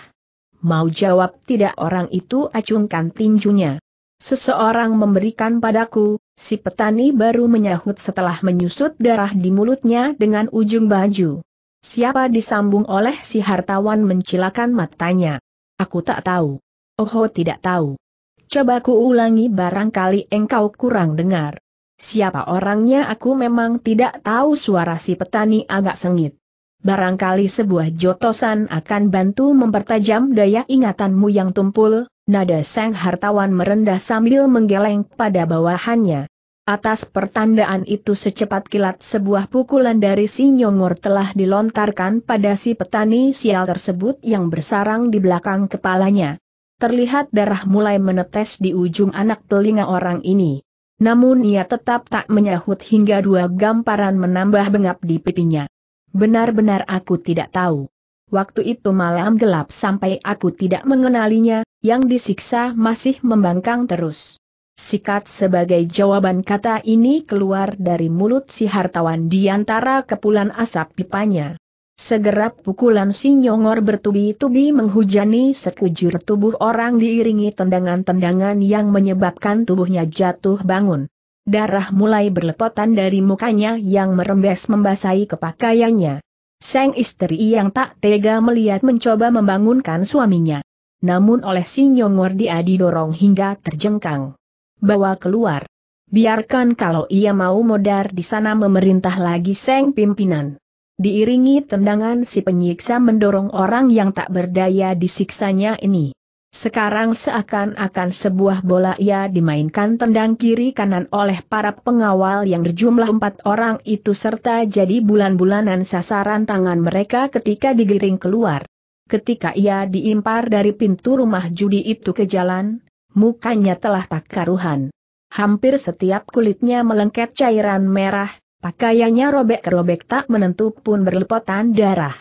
Mau jawab tidak orang itu acungkan tinjunya. Seseorang memberikan padaku, si petani baru menyahut setelah menyusut darah di mulutnya dengan ujung baju. Siapa disambung oleh si hartawan mencilakan matanya. Aku tak tahu. Oh tidak tahu. Coba ku ulangi barangkali engkau kurang dengar. Siapa orangnya aku memang tidak tahu suara si petani agak sengit. Barangkali sebuah jotosan akan bantu mempertajam daya ingatanmu yang tumpul, nada sang hartawan merendah sambil menggeleng pada bawahannya. Atas pertandaan itu secepat kilat sebuah pukulan dari si Nyongor telah dilontarkan pada si petani sial tersebut yang bersarang di belakang kepalanya terlihat darah mulai menetes di ujung anak telinga orang ini. Namun ia tetap tak menyahut hingga dua gamparan menambah bengap di pipinya. Benar-benar aku tidak tahu. Waktu itu malam gelap sampai aku tidak mengenalinya, yang disiksa masih membangkang terus. Sikat sebagai jawaban kata ini keluar dari mulut si hartawan di antara kepulan asap pipanya. Segera pukulan si Sinyongor bertubi-tubi menghujani sekujur tubuh orang diiringi tendangan-tendangan yang menyebabkan tubuhnya jatuh bangun. Darah mulai berlepotan dari mukanya yang merembes membasahi kepakaiannya. Sang istri yang tak tega melihat mencoba membangunkan suaminya. Namun oleh Sinyongor dia didorong hingga terjengkang. Bawa keluar. Biarkan kalau ia mau modar di sana memerintah lagi Sang pimpinan diiringi tendangan si penyiksa mendorong orang yang tak berdaya disiksanya ini. Sekarang seakan-akan sebuah bola ia dimainkan tendang kiri kanan oleh para pengawal yang berjumlah empat orang itu serta jadi bulan-bulanan sasaran tangan mereka ketika digiring keluar. Ketika ia diimpar dari pintu rumah judi itu ke jalan, mukanya telah tak karuhan. Hampir setiap kulitnya melengket cairan merah, Pakaiannya robek-robek tak menentu pun berlepotan darah.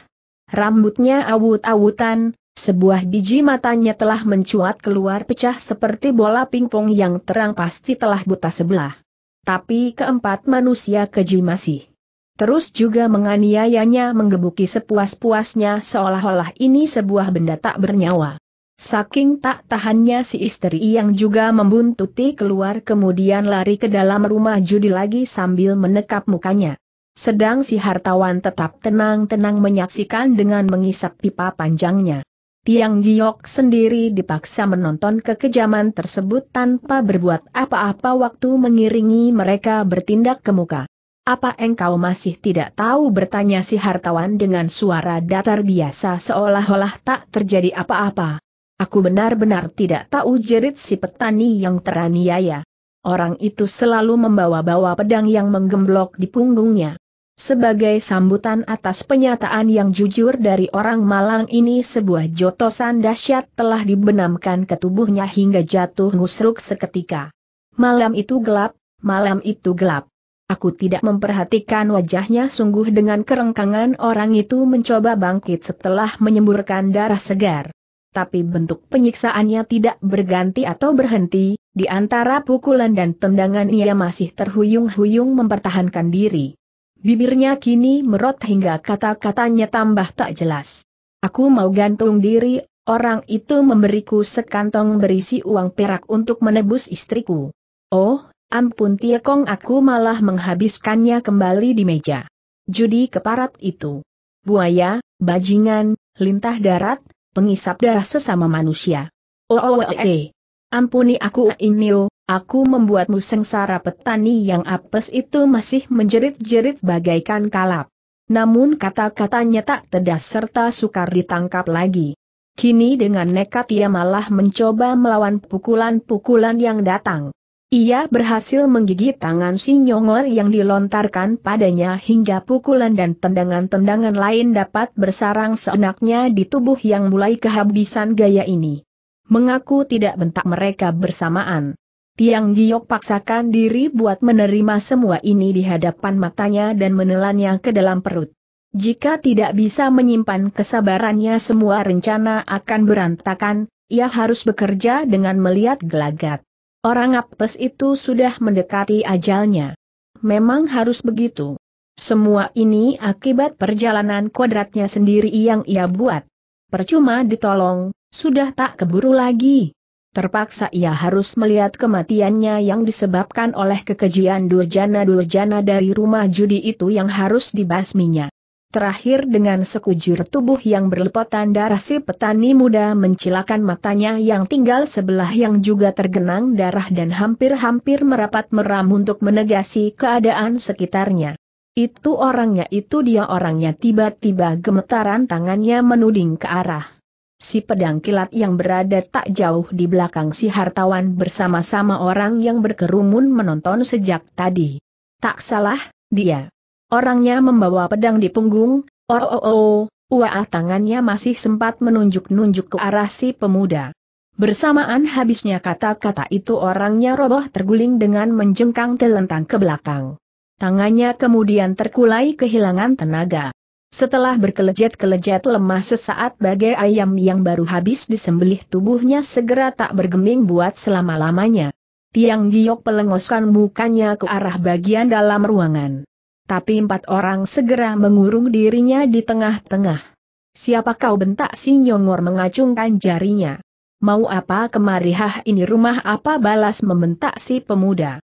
Rambutnya awut-awutan, sebuah biji matanya telah mencuat keluar pecah seperti bola pingpong yang terang pasti telah buta sebelah. Tapi keempat manusia keji masih. Terus juga menganiayanya menggebuki sepuas-puasnya seolah-olah ini sebuah benda tak bernyawa. Saking tak tahannya si istri yang juga membuntuti keluar kemudian lari ke dalam rumah judi lagi sambil menekap mukanya. Sedang si hartawan tetap tenang-tenang menyaksikan dengan mengisap pipa panjangnya. Tiang Giok sendiri dipaksa menonton kekejaman tersebut tanpa berbuat apa-apa waktu mengiringi mereka bertindak ke muka. Apa engkau masih tidak tahu bertanya si hartawan dengan suara datar biasa seolah-olah tak terjadi apa-apa. Aku benar-benar tidak tahu jerit si petani yang teraniaya. Orang itu selalu membawa-bawa pedang yang menggemblok di punggungnya. Sebagai sambutan atas penyataan yang jujur dari orang Malang ini sebuah jotosan dahsyat telah dibenamkan ke tubuhnya hingga jatuh ngusruk seketika. Malam itu gelap, malam itu gelap. Aku tidak memperhatikan wajahnya sungguh dengan kerengkangan orang itu mencoba bangkit setelah menyemburkan darah segar tapi bentuk penyiksaannya tidak berganti atau berhenti, di antara pukulan dan tendangan ia masih terhuyung-huyung mempertahankan diri. Bibirnya kini merot hingga kata-katanya tambah tak jelas. Aku mau gantung diri, orang itu memberiku sekantong berisi uang perak untuk menebus istriku. Oh, ampun Tiekong aku malah menghabiskannya kembali di meja. Judi keparat itu. Buaya, bajingan, lintah darat, pengisap darah sesama manusia. Oh, oh, oh eh. Ampuni aku eh, Inio, oh. aku membuatmu sengsara petani yang apes itu masih menjerit-jerit bagaikan kalap. Namun kata-katanya tak tedas serta sukar ditangkap lagi. Kini dengan nekat ia malah mencoba melawan pukulan-pukulan yang datang. Ia berhasil menggigit tangan si nyongor yang dilontarkan padanya hingga pukulan dan tendangan-tendangan lain dapat bersarang seenaknya di tubuh yang mulai kehabisan gaya ini. Mengaku tidak bentak mereka bersamaan. Tiang Giok paksakan diri buat menerima semua ini di hadapan matanya dan menelannya ke dalam perut. Jika tidak bisa menyimpan kesabarannya semua rencana akan berantakan, ia harus bekerja dengan melihat gelagat. Orang apes itu sudah mendekati ajalnya. Memang harus begitu. Semua ini akibat perjalanan kodratnya sendiri yang ia buat. Percuma ditolong, sudah tak keburu lagi. Terpaksa ia harus melihat kematiannya yang disebabkan oleh kekejian durjana-durjana dari rumah judi itu yang harus dibasminya. Terakhir dengan sekujur tubuh yang berlepotan darah si petani muda mencilakan matanya yang tinggal sebelah yang juga tergenang darah dan hampir-hampir merapat meram untuk menegasi keadaan sekitarnya. Itu orangnya itu dia orangnya tiba-tiba gemetaran tangannya menuding ke arah. Si pedang kilat yang berada tak jauh di belakang si hartawan bersama-sama orang yang berkerumun menonton sejak tadi. Tak salah, dia. Orangnya membawa pedang di punggung, oh oh oh, oh. uaa tangannya masih sempat menunjuk-nunjuk ke arah si pemuda. Bersamaan habisnya kata-kata itu orangnya roboh terguling dengan menjengkang telentang ke belakang. Tangannya kemudian terkulai kehilangan tenaga. Setelah berkelejet-kelejet lemah sesaat bagai ayam yang baru habis disembelih tubuhnya segera tak bergeming buat selama-lamanya. Tiang giok pelengoskan mukanya ke arah bagian dalam ruangan tapi empat orang segera mengurung dirinya di tengah-tengah. Siapa kau bentak si Nyongor mengacungkan jarinya. Mau apa kemari ini rumah apa balas membentak si pemuda.